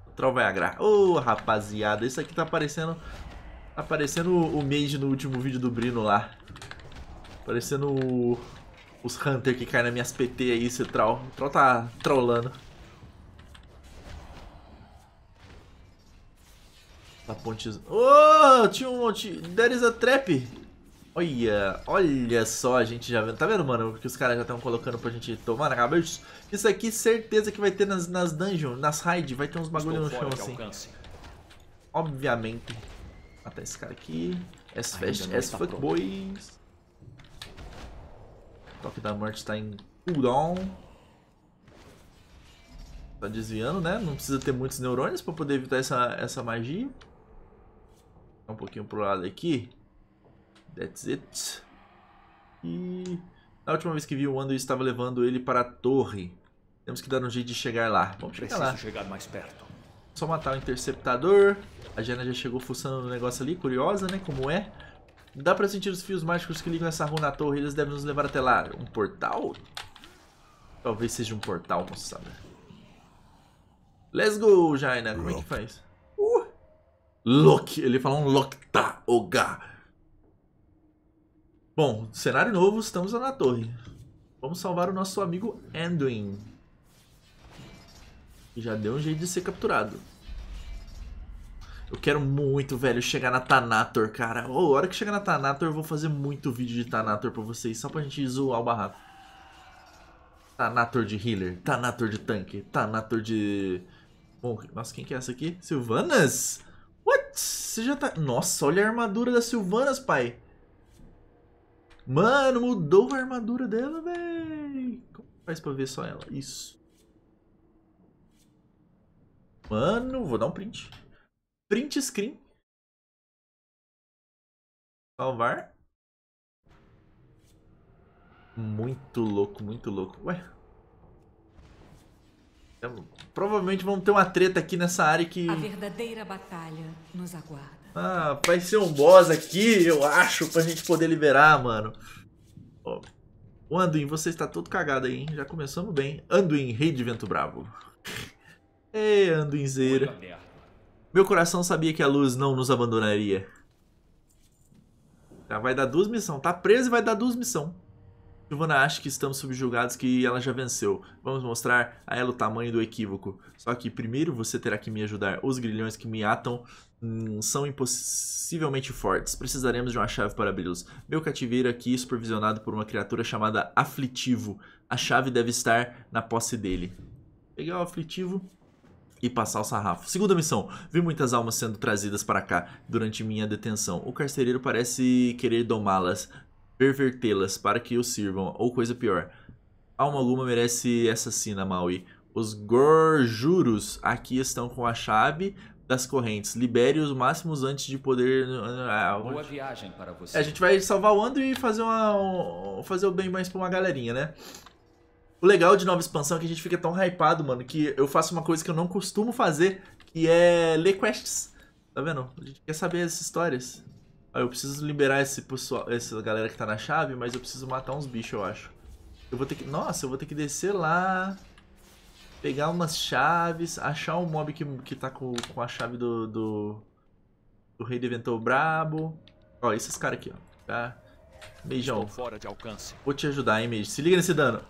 O troll vai agrar. Ô, oh, rapaziada. Isso aqui tá aparecendo, Tá aparecendo o Mage no último vídeo do Brino lá. Parecendo o... os Hunter que caem nas minhas PT aí, esse troll. O troll tá trollando. Da ponte... Oh, tinha um... monte. There is a trap! Olha, olha só a gente já vendo. Tá vendo, mano? O que os caras já estão colocando pra gente tomar na cabeça. Isso aqui, certeza que vai ter nas, nas dungeons, nas raids. Vai ter uns bagulho no chão, assim. Alcance. Obviamente. Matar ah, tá esse cara aqui. As fast as tá fuck pronto. boys. Toque da morte tá em cooldown. Tá desviando, né? Não precisa ter muitos neurônios pra poder evitar essa, essa magia. Um pouquinho pro lado aqui. That's it. E na última vez que vi o Wando estava levando ele para a torre. Temos que dar um jeito de chegar lá. Vamos chegar lá. chegar mais perto. Só matar o interceptador. A Jana já chegou fuçando no negócio ali, curiosa, né, como é. Dá pra sentir os fios mágicos que ligam essa rua na torre, eles devem nos levar até lá. Um portal? Talvez seja um portal, moçada. Let's go, Jaina. Como é que faz? Loki. Ele fala um Lokta, Oga. Bom, cenário novo, estamos na torre. Vamos salvar o nosso amigo Anduin. Que já deu um jeito de ser capturado. Eu quero muito, velho, chegar na Tanator, cara. Oh, a hora que chegar na Tanator, eu vou fazer muito vídeo de Tanator pra vocês, só pra gente zoar o barraco. Tanator de healer, Tanator de tanque, Tanator de... Bom, nossa, quem que é essa aqui? Sylvanas? What? Você já tá... Nossa, olha a armadura da Silvanas, pai. Mano, mudou a armadura dela, véi. Como faz pra ver só ela? Isso. Mano, vou dar um print. Print screen. Salvar. Muito louco, muito louco. Ué, então, provavelmente vamos ter uma treta aqui nessa área que. A verdadeira batalha nos aguarda. Ah, vai ser um boss aqui, eu acho, pra gente poder liberar, mano. Ó. Anduin, você está todo cagado aí, hein? Já começamos bem. Anduin, rei de vento bravo. Ei, Anduinzeira. Meu coração sabia que a luz não nos abandonaria. Já vai dar duas missões. Tá preso e vai dar duas missões. Giovanna acha que estamos subjugados que ela já venceu. Vamos mostrar a ela o tamanho do equívoco. Só que primeiro você terá que me ajudar. Os grilhões que me atam hum, são impossivelmente fortes. Precisaremos de uma chave para abri-los. Meu cativeiro aqui é supervisionado por uma criatura chamada Aflitivo. A chave deve estar na posse dele. Pegar o Aflitivo e passar o sarrafo. Segunda missão. Vi muitas almas sendo trazidas para cá durante minha detenção. O carcereiro parece querer domá-las pervertê-las para que os sirvam, ou coisa pior. Alma alguma merece assassina, Maui. Os gorjuros aqui estão com a chave das correntes. Libere os máximos antes de poder... Boa viagem para você. É, a gente vai salvar o Andrew e fazer, uma, fazer o bem mais para uma galerinha, né? O legal de nova expansão é que a gente fica tão hypado, mano, que eu faço uma coisa que eu não costumo fazer, que é ler quests. Tá vendo? A gente quer saber as histórias. Eu preciso liberar esse pessoal, essa galera que tá na chave, mas eu preciso matar uns bichos, eu acho. Eu vou ter que... Nossa, eu vou ter que descer lá, pegar umas chaves, achar um mob que, que tá com, com a chave do, do, do Rei do Inventor Brabo. Ó, esses caras aqui, ó. Tá? Meijão. fora de alcance. Vou te ajudar, hein, Mage. Se liga nesse dano.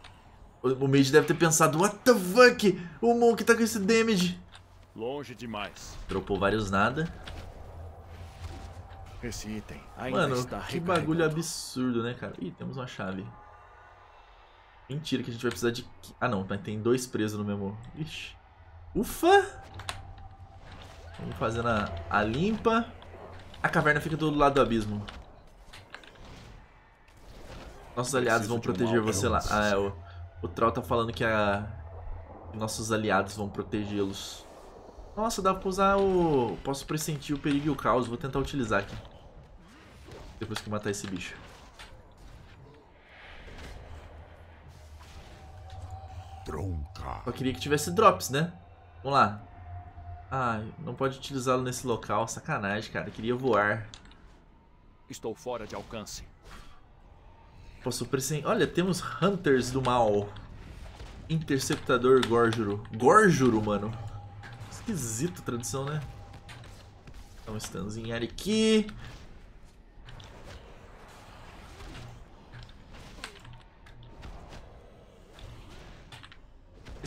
O, o Mage deve ter pensado, what the fuck? O Monk tá com esse damage. Longe demais. Dropou vários nada. Esse item ainda Mano, está que bagulho absurdo, né, cara? Ih, temos uma chave. Mentira que a gente vai precisar de... Ah, não, tá, tem dois presos no mesmo... Ixi. Ufa! Vamos fazendo a, a limpa. A caverna fica do lado do abismo. Nossos aliados vão proteger você lá. Ah, é, o, o Troll tá falando que a... Nossos aliados vão protegê-los. Nossa, dá pra usar o... Posso pressentir o perigo e o caos. Vou tentar utilizar aqui. Depois que matar esse bicho. Tronca. Só queria que tivesse drops, né? Vamos lá. Ah, não pode utilizá-lo nesse local. Sacanagem, cara. Queria voar. Estou fora de alcance. Posso presen... Olha, temos Hunters do Mal. Interceptador Gorjuro. Gorjuro, mano. Esquisito a tradução, né? Dá um stunzinho aqui.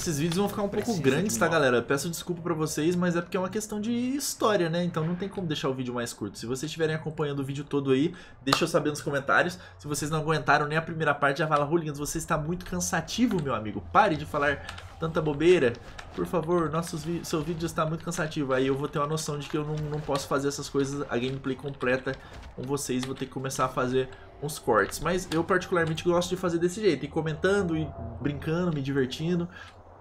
Esses vídeos vão ficar um Precisa pouco grandes, tá, galera? Peço desculpa para vocês, mas é porque é uma questão de história, né? Então não tem como deixar o vídeo mais curto. Se vocês estiverem acompanhando o vídeo todo aí, deixa eu saber nos comentários. Se vocês não aguentaram nem a primeira parte, já fala, Rolinhos, você está muito cansativo, meu amigo. Pare de falar tanta bobeira. Por favor, nossos seu vídeo está muito cansativo. Aí eu vou ter uma noção de que eu não, não posso fazer essas coisas, a gameplay completa com vocês. Vou ter que começar a fazer uns cortes. Mas eu particularmente gosto de fazer desse jeito, e comentando, e brincando, me divertindo.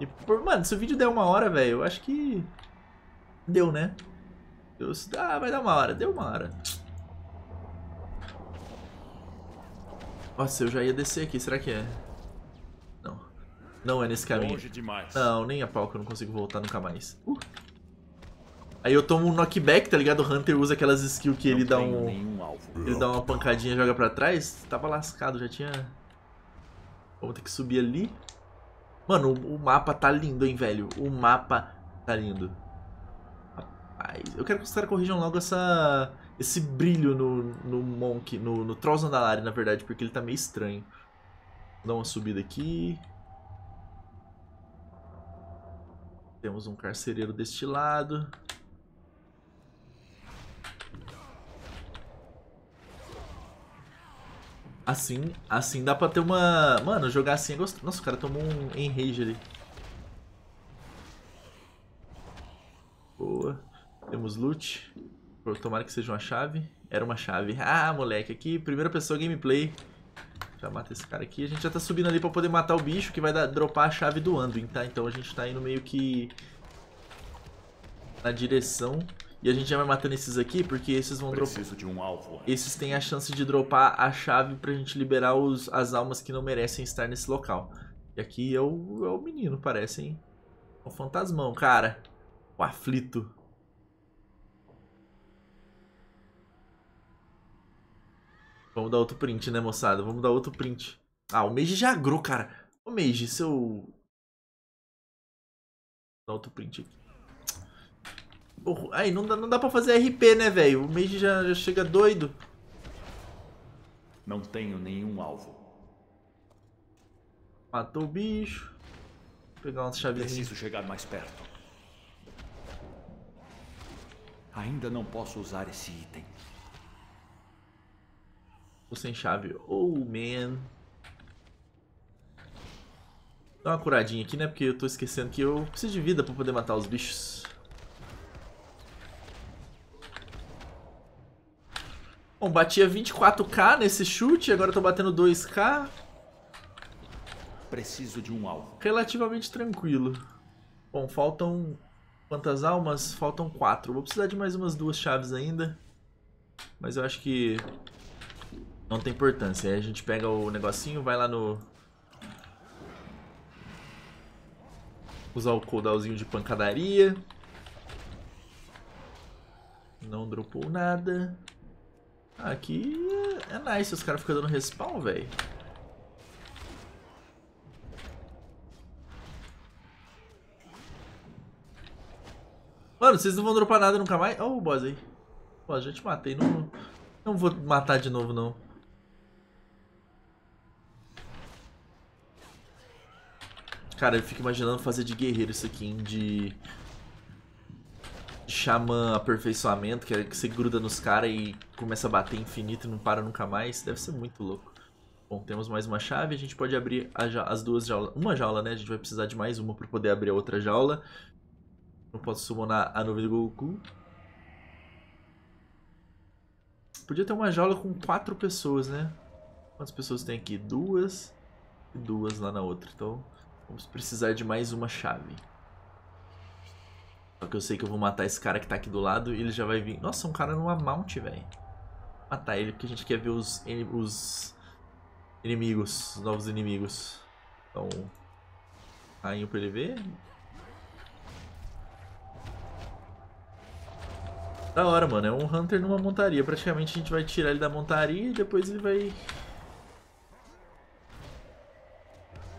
E, por, mano, se o vídeo der uma hora, velho, eu acho que... Deu, né? Eu, ah, vai dar uma hora. Deu uma hora. Nossa, eu já ia descer aqui. Será que é? Não. Não é nesse caminho. Longe demais. Não, nem a pau que eu não consigo voltar nunca mais. Uh. Aí eu tomo um knockback, tá ligado? O Hunter usa aquelas skills que não ele dá um... Ele dá uma pancadinha e joga pra trás. Tava lascado, já tinha... Vamos ter que subir ali. Mano, o, o mapa tá lindo, hein, velho. O mapa tá lindo. Rapaz, eu quero que os caras corrijam logo essa, esse brilho no, no Monk, no, no Troll Zandalari, na verdade, porque ele tá meio estranho. Vou dar uma subida aqui. Temos um carcereiro deste lado. Assim, assim dá pra ter uma... Mano, jogar assim é gostoso. Nossa, o cara tomou um enrage ali. Boa. Temos loot. Tomara que seja uma chave. Era uma chave. Ah, moleque, aqui, primeira pessoa gameplay. Já mata esse cara aqui. A gente já tá subindo ali pra poder matar o bicho, que vai dar, dropar a chave do Anduin, tá? Então a gente tá indo meio que... Na direção e a gente já vai matando esses aqui, porque esses vão Preciso de Um alvo, né? esses têm a chance de dropar a chave pra gente liberar os, as almas que não merecem estar nesse local. E aqui é o, é o menino, parece, hein? É o fantasmão, cara. O aflito. Vamos dar outro print, né, moçada? Vamos dar outro print. Ah, o Mage já agrou, cara. Ô, Mage, seu... Dá outro print aqui. Aí, não dá, não dá pra fazer RP, né, velho? O Mage já, já chega doido. Não tenho nenhum alvo. Matou o bicho. Vou pegar uma chavezinhas. Preciso chegar mais perto. Ainda não posso usar esse item. Tô sem chave. Oh, man. Dá uma curadinha aqui, né? Porque eu tô esquecendo que eu preciso de vida pra poder matar os bichos. Bom, batia 24k nesse chute, agora tô batendo 2k. Preciso de um alvo. Relativamente tranquilo. Bom, faltam quantas almas? Faltam quatro. Vou precisar de mais umas duas chaves ainda. Mas eu acho que não tem importância. Aí a gente pega o negocinho, vai lá no... Usar o cooldownzinho de pancadaria. Não dropou nada. Aqui é, é nice os caras ficam dando respawn, velho. Mano, vocês não vão dropar nada nunca mais? Ó oh, o boss aí. Pô, já te matei. Não, não vou matar de novo, não. Cara, eu fico imaginando fazer de guerreiro isso aqui, hein? De xamã aperfeiçoamento, que é que você gruda nos caras e começa a bater infinito e não para nunca mais. Deve ser muito louco. Bom, temos mais uma chave, a gente pode abrir as duas jaulas. Uma jaula, né? A gente vai precisar de mais uma para poder abrir a outra jaula. Não posso summonar a nuvem do Goku. Podia ter uma jaula com quatro pessoas, né? Quantas pessoas tem aqui? Duas e duas lá na outra. Então, vamos precisar de mais uma chave. Só que eu sei que eu vou matar esse cara que tá aqui do lado e ele já vai vir. Nossa, um cara numa mount, velho. Matar ele porque a gente quer ver os, os inimigos, os novos inimigos. Então, rainho pra ele ver. Da hora, mano. É um Hunter numa montaria. Praticamente a gente vai tirar ele da montaria e depois ele vai...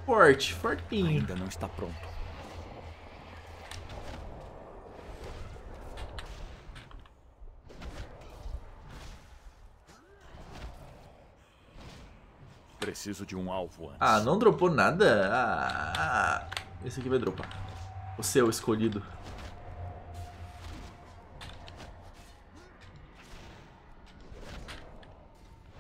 Forte, fortinho. Ainda não está pronto. Preciso de um alvo antes. Ah, não dropou nada? Ah, ah, ah. esse aqui vai dropar. O seu escolhido.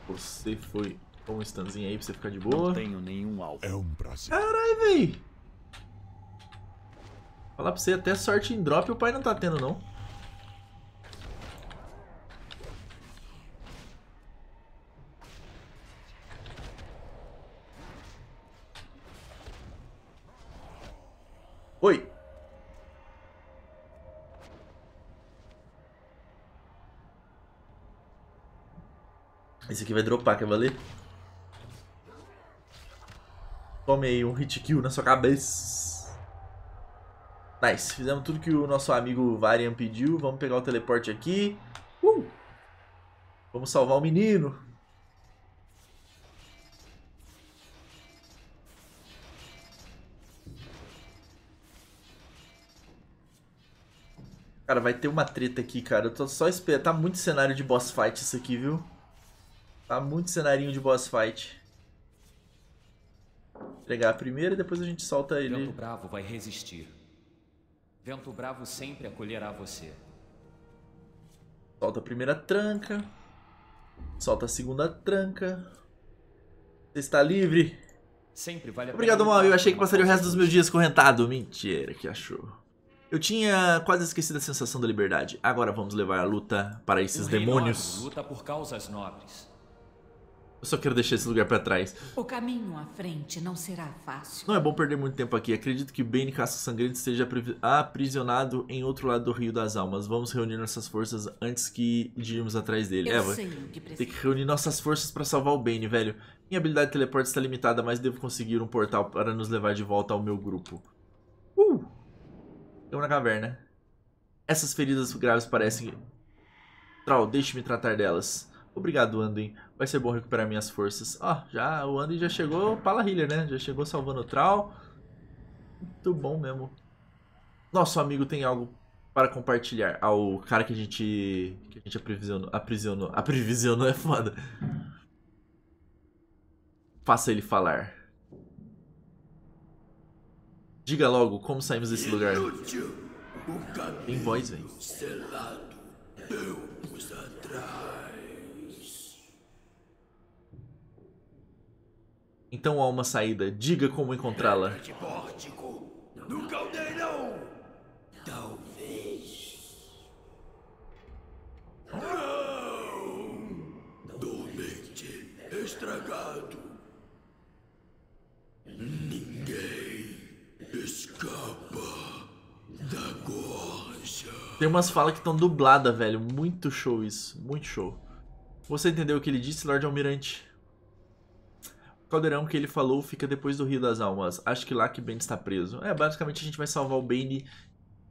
Você foi Põe um stunzinho aí pra você ficar de boa. Não tenho nenhum alvo. É um prazer. Caralho, véi. Falar pra você, até sorte em drop o pai não tá tendo, não. Esse aqui vai dropar, quer valer? Tomei um hit kill na sua cabeça. Nice. Fizemos tudo que o nosso amigo Varian pediu. Vamos pegar o teleporte aqui. Uh! Vamos salvar o menino. Cara, vai ter uma treta aqui, cara. Eu tô só esperando. Tá muito cenário de boss fight isso aqui, viu? Tá muito cenarinho de boss fight. pegar a primeira e depois a gente solta ele. Vento bravo vai resistir. Vento bravo sempre acolherá você. Solta a primeira tranca. Solta a segunda tranca. Você está livre? Sempre vale Obrigado, Mal. Eu achei que passaria o resto dos meus dias correntado. Mentira, que achou. Eu tinha quase esquecido a sensação da liberdade. Agora vamos levar a luta para esses demônios. luta por causas nobres. Eu só quero deixar esse lugar para trás. O caminho à frente não será fácil. Não é bom perder muito tempo aqui. Acredito que Bane Caça Sangrento esteja aprisionado em outro lado do Rio das Almas. Vamos reunir nossas forças antes que irmos atrás dele. Eu é, sei vai. o que precisa. Tem que reunir nossas forças para salvar o Bane, velho. Minha habilidade de teleporte está limitada, mas devo conseguir um portal para nos levar de volta ao meu grupo. Uh! Eu na caverna. Essas feridas graves parecem... Troll, deixe-me tratar delas. Obrigado, Anduin. Vai ser bom recuperar minhas forças. Ó, ah, já, o Andy já chegou healer, né? Já chegou salvando o Troll. Muito bom mesmo. Nosso amigo tem algo para compartilhar. Ah, o cara que a gente, que a gente aprisionou. Aprisionou. Aprisionou é foda. Faça ele falar. Diga logo como saímos desse lugar. Em voz, velho. Selado, tempos atrás. Então há uma saída. Diga como encontrá-la. Tem umas falas que estão dubladas, velho. Muito show isso. Muito show. Você entendeu o que ele disse, Lorde Almirante? caldeirão que ele falou fica depois do Rio das Almas. Acho que lá que Bane está preso. É, basicamente a gente vai salvar o Bane.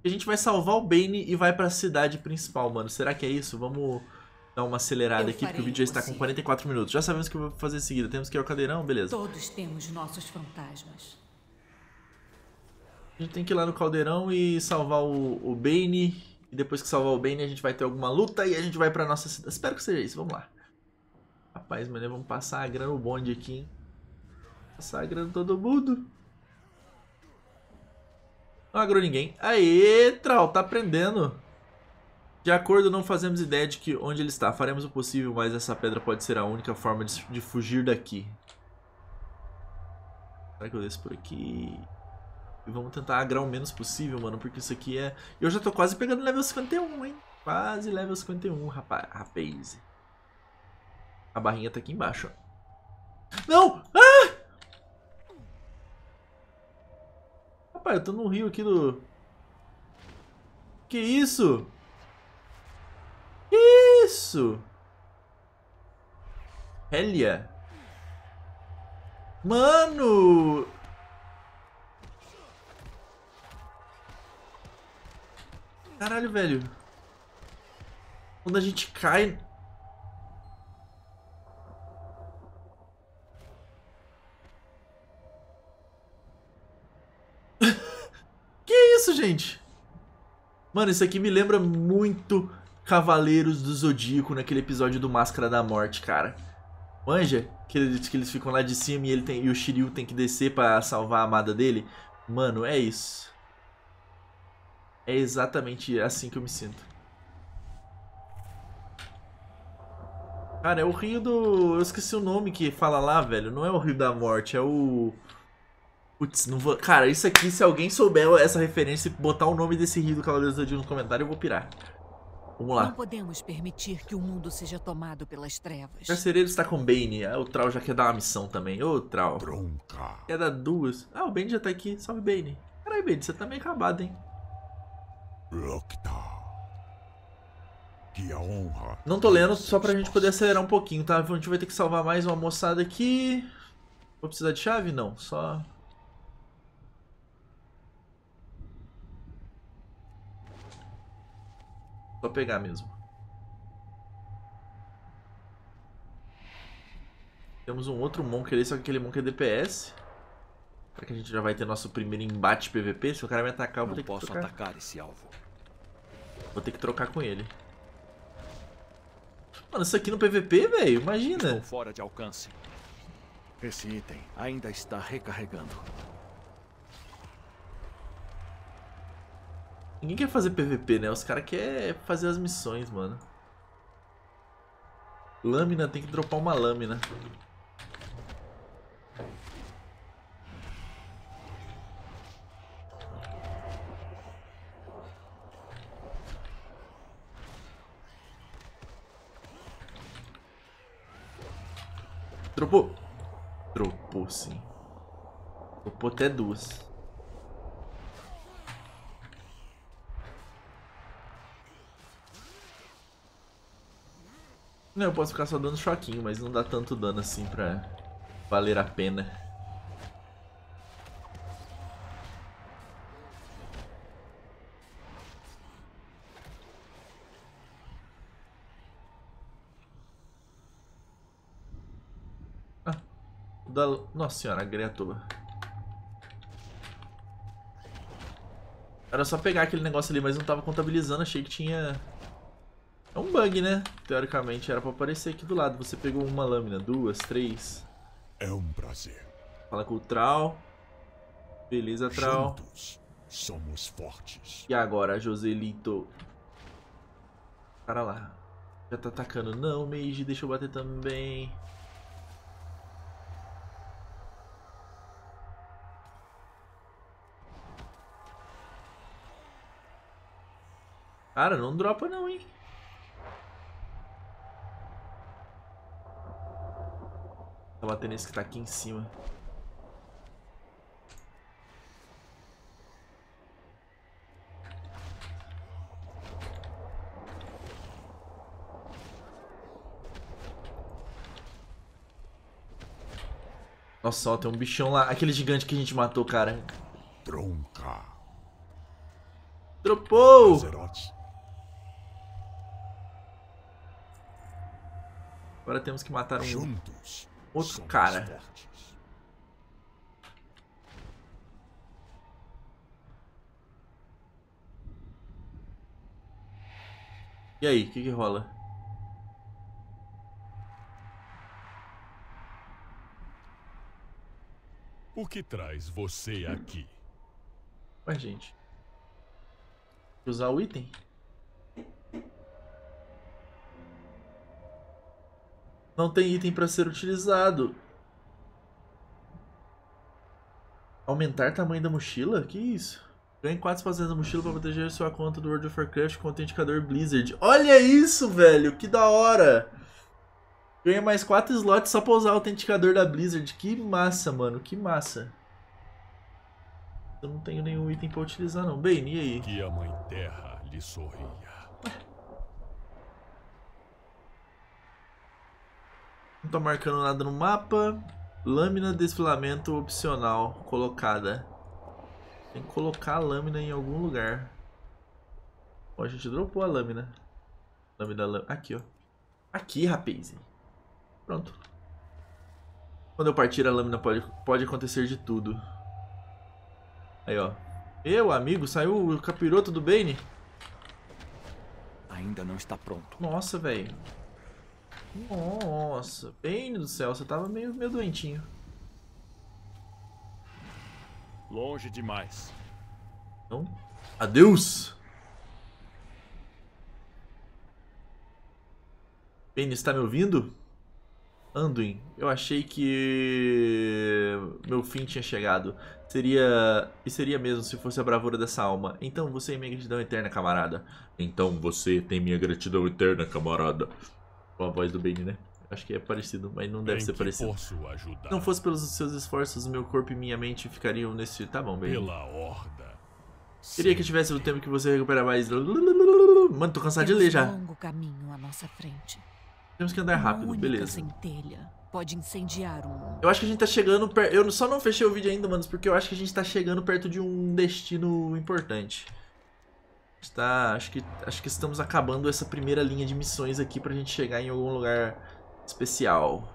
A gente vai salvar o Bane e vai para a cidade principal, mano. Será que é isso? Vamos dar uma acelerada eu aqui, porque o vídeo já está com 44 minutos. Já sabemos o que eu vou fazer em seguida. Temos que ir ao caldeirão, beleza. Todos temos nossos fantasmas. A gente tem que ir lá no caldeirão e salvar o, o Bane. E depois que salvar o Bane, a gente vai ter alguma luta e a gente vai pra nossa cidade. Espero que seja isso, vamos lá. Rapaz, mano, vamos passar a grana no bonde aqui, hein? Sagrando todo mundo. Não agrou ninguém. Aê, Troll, tá aprendendo. De acordo, não fazemos ideia de que onde ele está. Faremos o possível, mas essa pedra pode ser a única forma de, de fugir daqui. Será que eu desço por aqui? E vamos tentar agrar o menos possível, mano, porque isso aqui é... Eu já tô quase pegando level 51, hein? Quase level 51, rapaz. rapaz. A barrinha tá aqui embaixo, ó. Não! Ah! Rapaz, eu tô no rio aqui do... Que isso? Que isso? Helia? Mano! Caralho, velho. Quando a gente cai gente. Mano, isso aqui me lembra muito Cavaleiros do Zodíaco naquele episódio do Máscara da Morte, cara. Manja, que eles, que eles ficam lá de cima e, ele tem, e o Shiryu tem que descer para salvar a amada dele. Mano, é isso. É exatamente assim que eu me sinto. Cara, é o rio do... Eu esqueci o nome que fala lá, velho. Não é o rio da morte, é o... Putz, não vou. Cara, isso aqui, se alguém souber essa referência e botar o nome desse rio do Cavaleiro Zodíaco no comentário, eu vou pirar. Vamos lá. Não podemos permitir que o mundo seja tomado pelas trevas. O carcereiro está com Bane. Ah, o Tral já quer dar uma missão também. Ô, Tral Tronca. Quer dar duas. Ah, o Bane já tá aqui. Salve, Bane. Caralho, Bane, você tá meio acabado, hein? Que honra. Não tô lendo só pra gente poder acelerar um pouquinho, tá? A gente vai ter que salvar mais uma moçada aqui. Vou precisar de chave? Não, só Só pegar mesmo. Temos um outro Monk ali, só que aquele Monk é DPS. Será que a gente já vai ter nosso primeiro embate PVP? Se o cara me atacar, eu vou Não ter que trocar. atacar esse alvo. Vou ter que trocar com ele. Mano, isso aqui no PVP, velho, imagina. Estou fora de alcance. Esse item ainda está recarregando. Ninguém quer fazer PVP, né? Os caras querem fazer as missões, mano. Lâmina, tem que dropar uma lâmina. Dropou. Dropou, sim. Dropou até duas. Não, eu posso ficar só dando choquinho, mas não dá tanto dano assim pra valer a pena. Ah, da... Nossa senhora, agrei à toa. Era só pegar aquele negócio ali, mas não tava contabilizando, achei que tinha é um bug, né? Teoricamente era pra aparecer aqui do lado. Você pegou uma lâmina, duas, três. É um prazer. Fala com o Trau. Beleza, Trau. Juntos somos fortes. E agora, Joselito? Para lá. Já tá atacando. Não, Meiji, deixa eu bater também. Cara, não dropa não, hein? Tá batendo esse que tá aqui em cima. Nossa, ó, tem um bichão lá. Aquele gigante que a gente matou, cara. Tronca. Dropou! Azerote. Agora temos que matar um. Juntos outro cara. E aí, o que, que rola? O que traz você aqui? Ué, gente. Usar o item? Não tem item para ser utilizado. Aumentar tamanho da mochila? Que isso? Ganhe 4 espaços da mochila para proteger sua conta do World of Warcraft com o autenticador Blizzard. Olha isso, velho! Que da hora! Ganha mais 4 slots só pra usar o autenticador da Blizzard. Que massa, mano. Que massa. Eu não tenho nenhum item pra utilizar, não. Bem, e aí? Que a Mãe Terra lhe sorria. Não tá marcando nada no mapa. Lâmina desfilamento opcional colocada. Tem que colocar a lâmina em algum lugar. Ó, a gente dropou a lâmina. Lâmina, lâmina. Aqui, ó. Aqui, rapaz. Pronto. Quando eu partir a lâmina pode, pode acontecer de tudo. Aí, ó. Meu amigo, saiu o capiroto do Bane. Ainda não está pronto. Nossa, velho. Nossa, bem do céu, você tava meio, meio doentinho. Longe demais. Então, adeus! Penny, está me ouvindo? Anduin, eu achei que meu fim tinha chegado. Seria. E seria mesmo se fosse a bravura dessa alma. Então você é minha gratidão eterna, camarada. Então você tem minha gratidão eterna, camarada com a voz do Bane, né? Acho que é parecido, mas não deve em ser parecido. Não fosse pelos seus esforços, meu corpo e minha mente ficariam nesse. Tá bom, Bane. Pela horda. Queria que tivesse o tempo que você recuperar mais. Mano, tô cansado Temos de ler já. longo caminho à nossa frente. Temos que andar rápido, beleza. Centelha pode incendiar um... Eu acho que a gente tá chegando perto. Eu só não fechei o vídeo ainda, manos, porque eu acho que a gente tá chegando perto de um destino importante. Está, acho que acho que estamos acabando essa primeira linha de missões aqui para a gente chegar em algum lugar especial.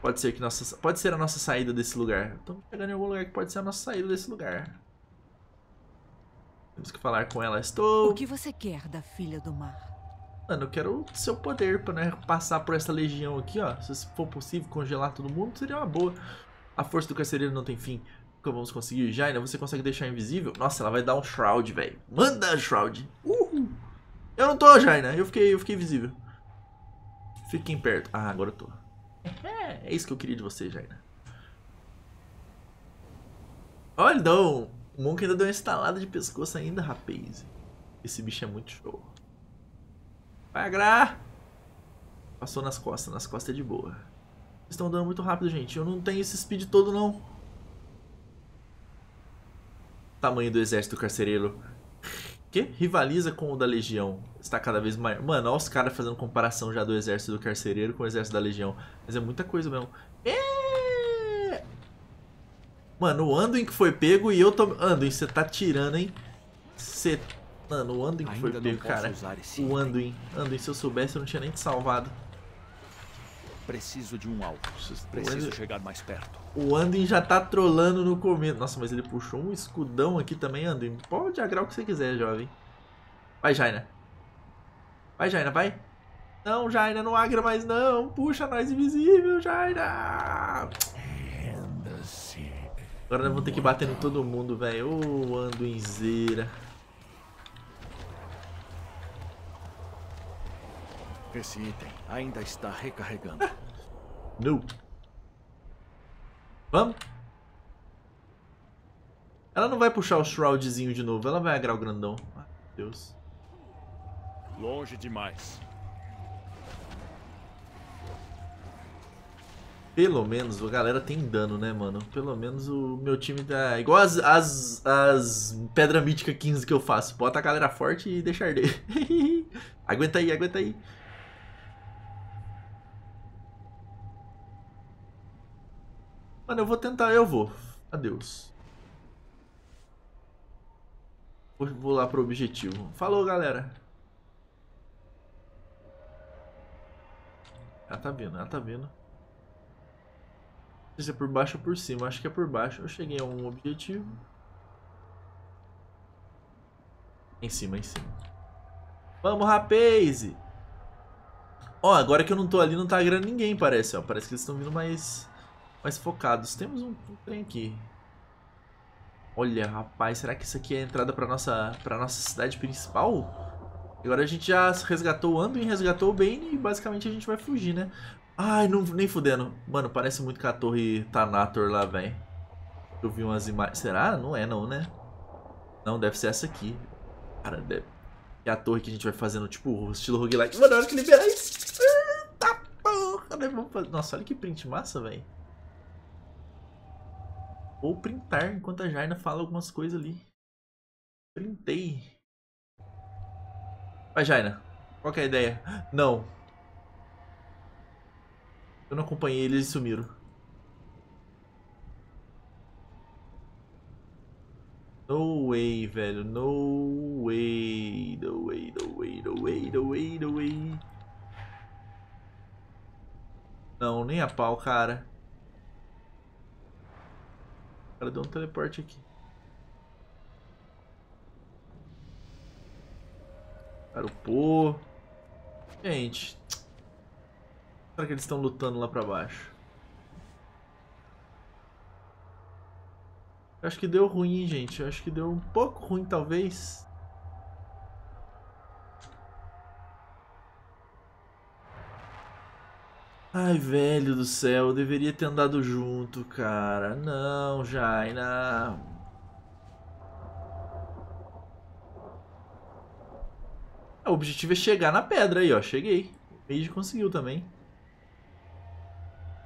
Pode ser que nossa, pode ser a nossa saída desse lugar. Estamos chegando em algum lugar que pode ser a nossa saída desse lugar. Temos que falar com ela. Estou. O que você quer da filha do mar? Mano, eu quero o seu poder para né, passar por essa legião aqui, ó. Se for possível congelar todo mundo, seria uma boa. A força do carcereiro não tem fim que vamos conseguir já. Ainda você consegue deixar invisível. Nossa, ela vai dar um Shroud, velho. Manda Shroud. Uhul. Eu não tô, Jaina. Né? Eu fiquei, eu fiquei invisível. Fiquem perto. Ah, agora eu tô. É, é isso que eu queria de você, Jaina. Olha, ele O Monk ainda deu uma estalada de pescoço ainda, rapaz. Esse bicho é muito show. Vai, Gra! Passou nas costas. Nas costas é de boa. Vocês estão andando muito rápido, gente. Eu não tenho esse speed todo, não tamanho do exército carcereiro que rivaliza com o da Legião. Está cada vez maior. Mano, olha os caras fazendo comparação já do exército do carcereiro com o exército da Legião. Mas é muita coisa mesmo. É... Mano, o Anduin que foi pego e eu tô... Anduin, você tá tirando, hein? Você... Mano, o Anduin que foi pego, cara. O Anduin. Item. Anduin, se eu soubesse, eu não tinha nem te salvado. Preciso de um alvo. Preciso chegar mais perto. O Andin já tá trolando no começo. Nossa, mas ele puxou um escudão aqui também, Andin. Pode agrar o que você quiser, jovem. Vai, Jaina. Vai, Jaina, vai. Não, Jaina, não agra mais não. Puxa nós invisível, Jaina. Agora nós vamos ter que bater em todo mundo, velho. Ô, oh, Anduinzeira. Esse item ainda está recarregando. no. Vamos? Ela não vai puxar o Shroudzinho de novo, ela vai agrar o grandão. Ah, Deus. Longe demais. Pelo menos a galera tem dano, né, mano? Pelo menos o meu time tá... Igual as, as, as Pedra Mítica 15 que eu faço. Bota a galera forte e deixa arder. aguenta aí, aguenta aí. Mano, eu vou tentar, eu vou. Adeus. Vou lá pro objetivo. Falou, galera. Ela ah, tá vindo, ela ah, tá vindo. Não sei se é por baixo ou por cima. Acho que é por baixo. Eu cheguei a um objetivo. Em cima, em cima. Vamos, rapaz! Ó, agora que eu não tô ali, não tá agrando ninguém, parece, ó. Parece que eles estão vindo mais mais focados, temos um, um trem aqui. Olha, rapaz, será que isso aqui é a entrada pra nossa, para nossa cidade principal? Agora a gente já resgatou o Anduin, resgatou o Bane e basicamente a gente vai fugir, né? Ai, não, nem fudendo. Mano, parece muito com a torre Thanator lá, velho. Eu vi umas imagens. Será? Não é não, né? Não, deve ser essa aqui. Cara, deve... É a torre que a gente vai fazendo, tipo, o estilo roguelike. Mano, na hora que liberar isso... Eita porra! Né? Fazer... Nossa, olha que print massa, velho. Vou printar enquanto a Jaina fala algumas coisas ali. Printei. Vai, Jaina. Qual é a ideia? Não. Eu não acompanhei eles e sumiram. No way, velho. No way. No way, no way, no way, no way, no way. Não, nem a pau, cara cara deu um teleporte aqui. Cara, o Pô. Gente. Será que eles estão lutando lá pra baixo? acho que deu ruim, gente. acho que deu um pouco ruim, talvez. Ai, velho do céu, eu deveria ter andado junto, cara. Não, Jaina. É, o objetivo é chegar na pedra aí, ó. Cheguei. Mage conseguiu também.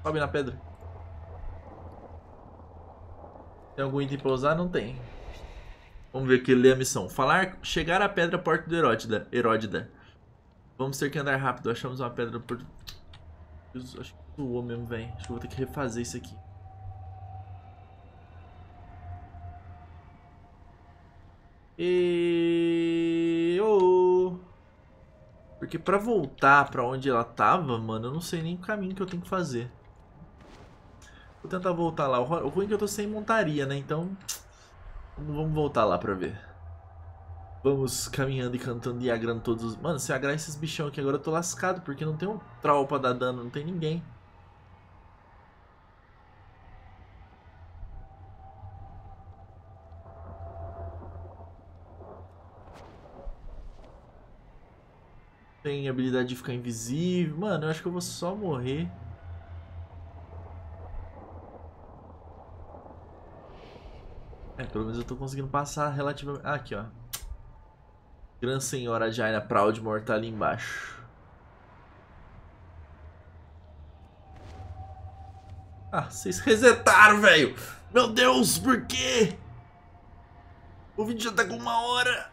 Sobe na pedra. Tem algum item pra usar? Não tem. Vamos ver aqui, ler a missão. Falar, chegar à pedra Porta do Heródida. Heródida. Vamos ter que andar rápido. Achamos uma pedra... Por... Deus, acho que doou mesmo, velho. Acho que eu vou ter que refazer isso aqui. E... Oh. Porque pra voltar pra onde ela tava, mano, eu não sei nem o caminho que eu tenho que fazer. Vou tentar voltar lá. O ruim é que eu tô sem montaria, né? Então, vamos voltar lá pra ver. Vamos caminhando e cantando e agrando todos. Mano, se agrar esses bichão aqui agora eu tô lascado, porque não tem um troll pra dar dano, não tem ninguém. Tem habilidade de ficar invisível. Mano, eu acho que eu vou só morrer. É, pelo menos eu tô conseguindo passar relativamente... Ah, aqui, ó. Gran Senhora Jaina Proudmore tá ali embaixo. Ah, vocês resetaram, velho! Meu Deus, por quê? O vídeo já tá com uma hora!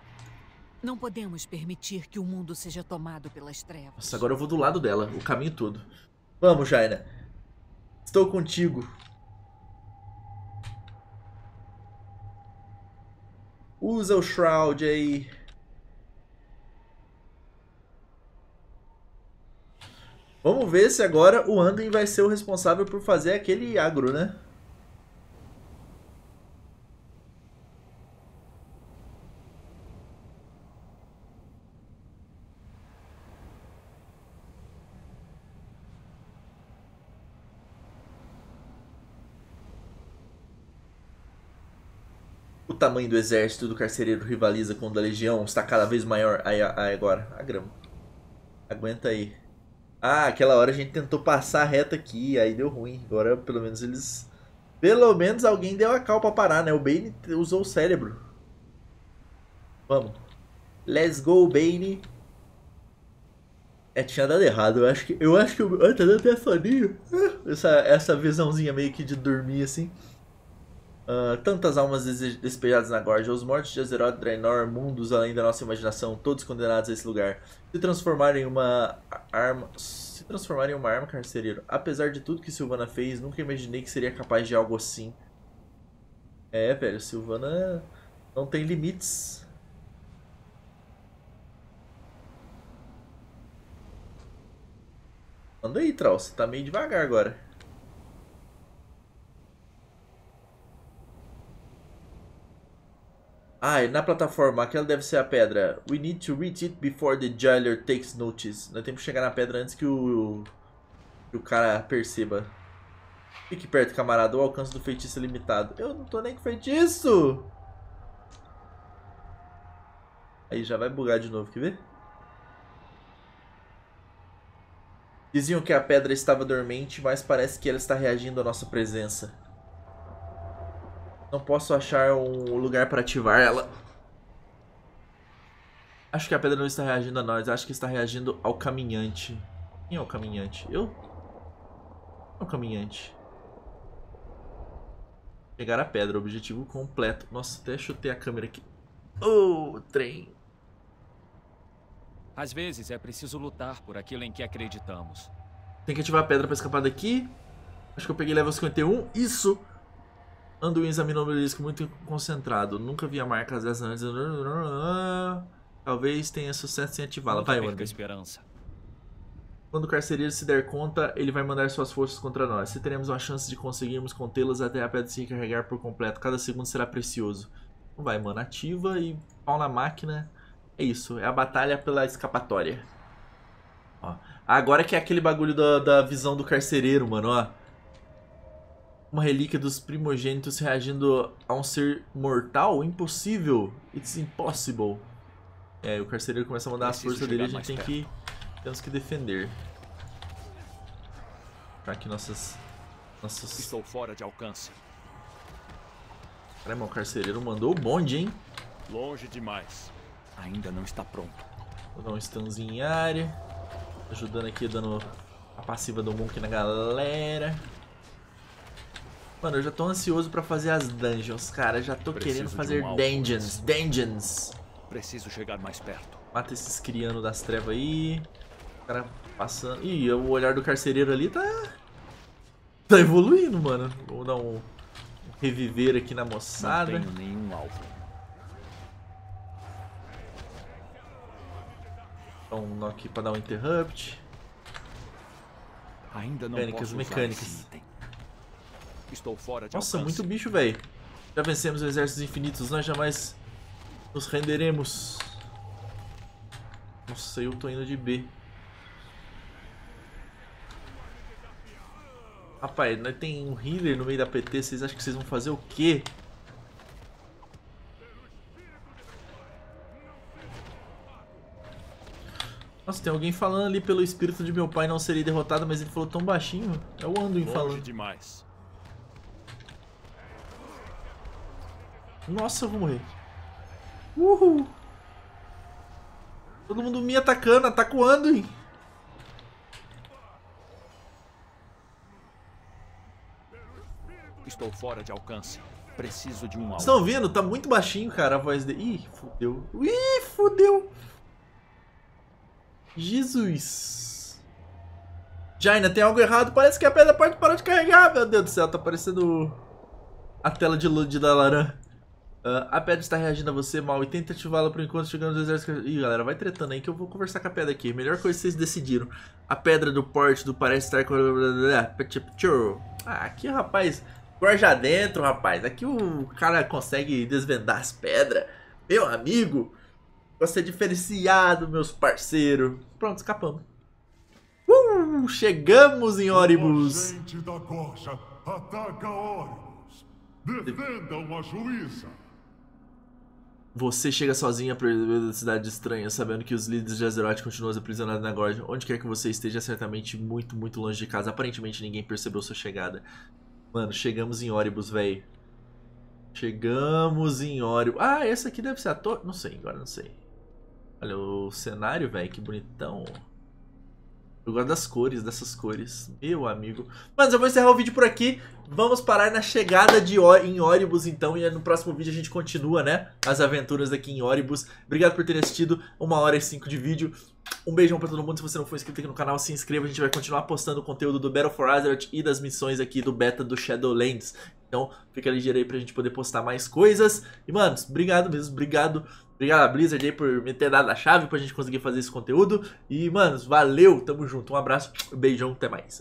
Não podemos permitir que o mundo seja tomado pelas trevas. Nossa, agora eu vou do lado dela, o caminho todo. Vamos, Jaina. Estou contigo. Usa o Shroud aí. Vamos ver se agora o Anden vai ser o responsável por fazer aquele agro, né? O tamanho do exército do carcereiro rivaliza com o da legião, está cada vez maior. Aí, aí agora, a grama. Aguenta aí. Ah, aquela hora a gente tentou passar reto aqui, aí deu ruim. Agora pelo menos eles. Pelo menos alguém deu a cal pra parar, né? O Bane usou o cérebro. Vamos. Let's go, Bane. É, tinha dado errado. Eu acho que. Eu acho que. Ah, tá dando até soninho. Ah, essa, essa visãozinha meio que de dormir assim. Ah, tantas almas despejadas na gorja, os mortos de Azeroth, Draenor, mundos além da nossa imaginação, todos condenados a esse lugar, se transformarem em uma arma, se transformarem em uma arma carcereiro. Apesar de tudo que Silvana fez, nunca imaginei que seria capaz de algo assim. É, velho, Silvana não tem limites. Anda aí, Troll, você tá meio devagar agora. Ah, na plataforma, aquela deve ser a pedra. We need to reach it before the jailer takes notice. Nós temos que chegar na pedra antes que o, que o cara perceba. Fique perto, camarada. O alcance do feitiço é limitado. Eu não tô nem com feitiço! Aí já vai bugar de novo, quer ver? Diziam que a pedra estava dormente, mas parece que ela está reagindo à nossa presença. Não posso achar um lugar para ativar ela. Acho que a pedra não está reagindo a nós. Acho que está reagindo ao caminhante. Quem é o caminhante? Eu? É o caminhante. Pegar a pedra. Objetivo completo. Nossa, até chutei a câmera aqui. Oh, trem. Às vezes é preciso lutar por aquilo em que acreditamos. Tem que ativar a pedra para escapar daqui. Acho que eu peguei level 51. Isso! Anduin examinou o muito concentrado. Nunca vi a marca das antes. Talvez tenha sucesso em ativá-la. Vai, Anduin. esperança. Quando o carcereiro se der conta, ele vai mandar suas forças contra nós. Se teremos uma chance de conseguirmos contê-las até a pedra se recarregar por completo, cada segundo será precioso. Então vai, mano. Ativa e pau na máquina. É isso. É a batalha pela escapatória. Ó. Agora que é aquele bagulho da, da visão do carcereiro, mano, ó uma relíquia dos primogênitos reagindo a um ser mortal? Impossível! It's impossible! É, o carcereiro começa a mandar as forças dele, a gente tem perto. que. Temos que defender. Pra que nossas. Nossas. Estou fora de alcance. Caramba, o carcereiro mandou o bonde, hein? Longe demais. Ainda não está pronto. Vou dar um stunzinho em área. Ajudando aqui, dando a passiva do Monk na galera. Mano, eu já tô ansioso pra fazer as dungeons, cara. Já tô Preciso querendo fazer um dungeons. Dungeons. Preciso chegar mais perto. Mata esses criando das trevas aí. O cara passando. Ih, o olhar do carcereiro ali tá. Tá evoluindo, mano. Vou dar um. Reviver aqui na moçada. Não tenho nenhum alvo. Então, um knock pra dar um interrupt. Ainda não mecânicas, mecânicas. Estou fora de Nossa, alcance. muito bicho, velho. Já vencemos exércitos infinitos, nós jamais nos renderemos. Nossa, eu tô indo de B. Rapaz, nós tem um healer no meio da PT, vocês acham que vocês vão fazer o quê? Nossa, tem alguém falando ali pelo espírito de meu pai não serei derrotado, mas ele falou tão baixinho. É o Anduin falando. demais. Nossa, eu vou morrer. Uhul. Todo mundo me atacando, atacuando, hein? Estou fora de alcance. Preciso de um alvo. Estão vendo? Tá muito baixinho, cara, a voz dele. Ih, fudeu. Ih, fodeu. Jesus. Jaina, tem algo errado. Parece que a pedra pode parar de carregar. Meu Deus do céu, tá parecendo a tela de, de da laranja. Uh, a pedra está reagindo a você mal e tenta ativá-la por enquanto, chegando no exércitos. Ih, galera, vai tretando aí que eu vou conversar com a pedra aqui. Melhor coisa que vocês decidiram. A pedra do porte do parece estar com. Ah, aqui, rapaz, já dentro, rapaz. Aqui o cara consegue desvendar as pedras. Meu amigo, você é diferenciado, meus parceiros. Pronto, escapamos. Uh, chegamos em Oribus. Ataca Oribus. Defendam a juíza. Você chega sozinha para a cidade estranha, sabendo que os líderes de Azeroth continuam aprisionados na Gorge. Onde quer que você esteja, é certamente muito, muito longe de casa. Aparentemente ninguém percebeu sua chegada. Mano, chegamos em Oribus, velho. Chegamos em Oribus. Ah, essa aqui deve ser a torre. Não sei, agora não sei. Olha o cenário, velho, que bonitão. Eu gosto das cores, dessas cores. Meu amigo. Mas eu vou encerrar o vídeo por aqui. Vamos parar na chegada de em Oribus, então. E no próximo vídeo a gente continua, né? As aventuras aqui em Oribus. Obrigado por ter assistido. Uma hora e cinco de vídeo. Um beijão pra todo mundo. Se você não for inscrito aqui no canal, se inscreva. A gente vai continuar postando conteúdo do Battle for Azeroth e das missões aqui do beta do Shadowlands. Então, fica ligeiro aí pra gente poder postar mais coisas. E, mano, obrigado mesmo. Obrigado Obrigado a Blizzard aí por me ter dado a chave pra gente conseguir fazer esse conteúdo. E, manos, valeu, tamo junto. Um abraço, beijão, até mais.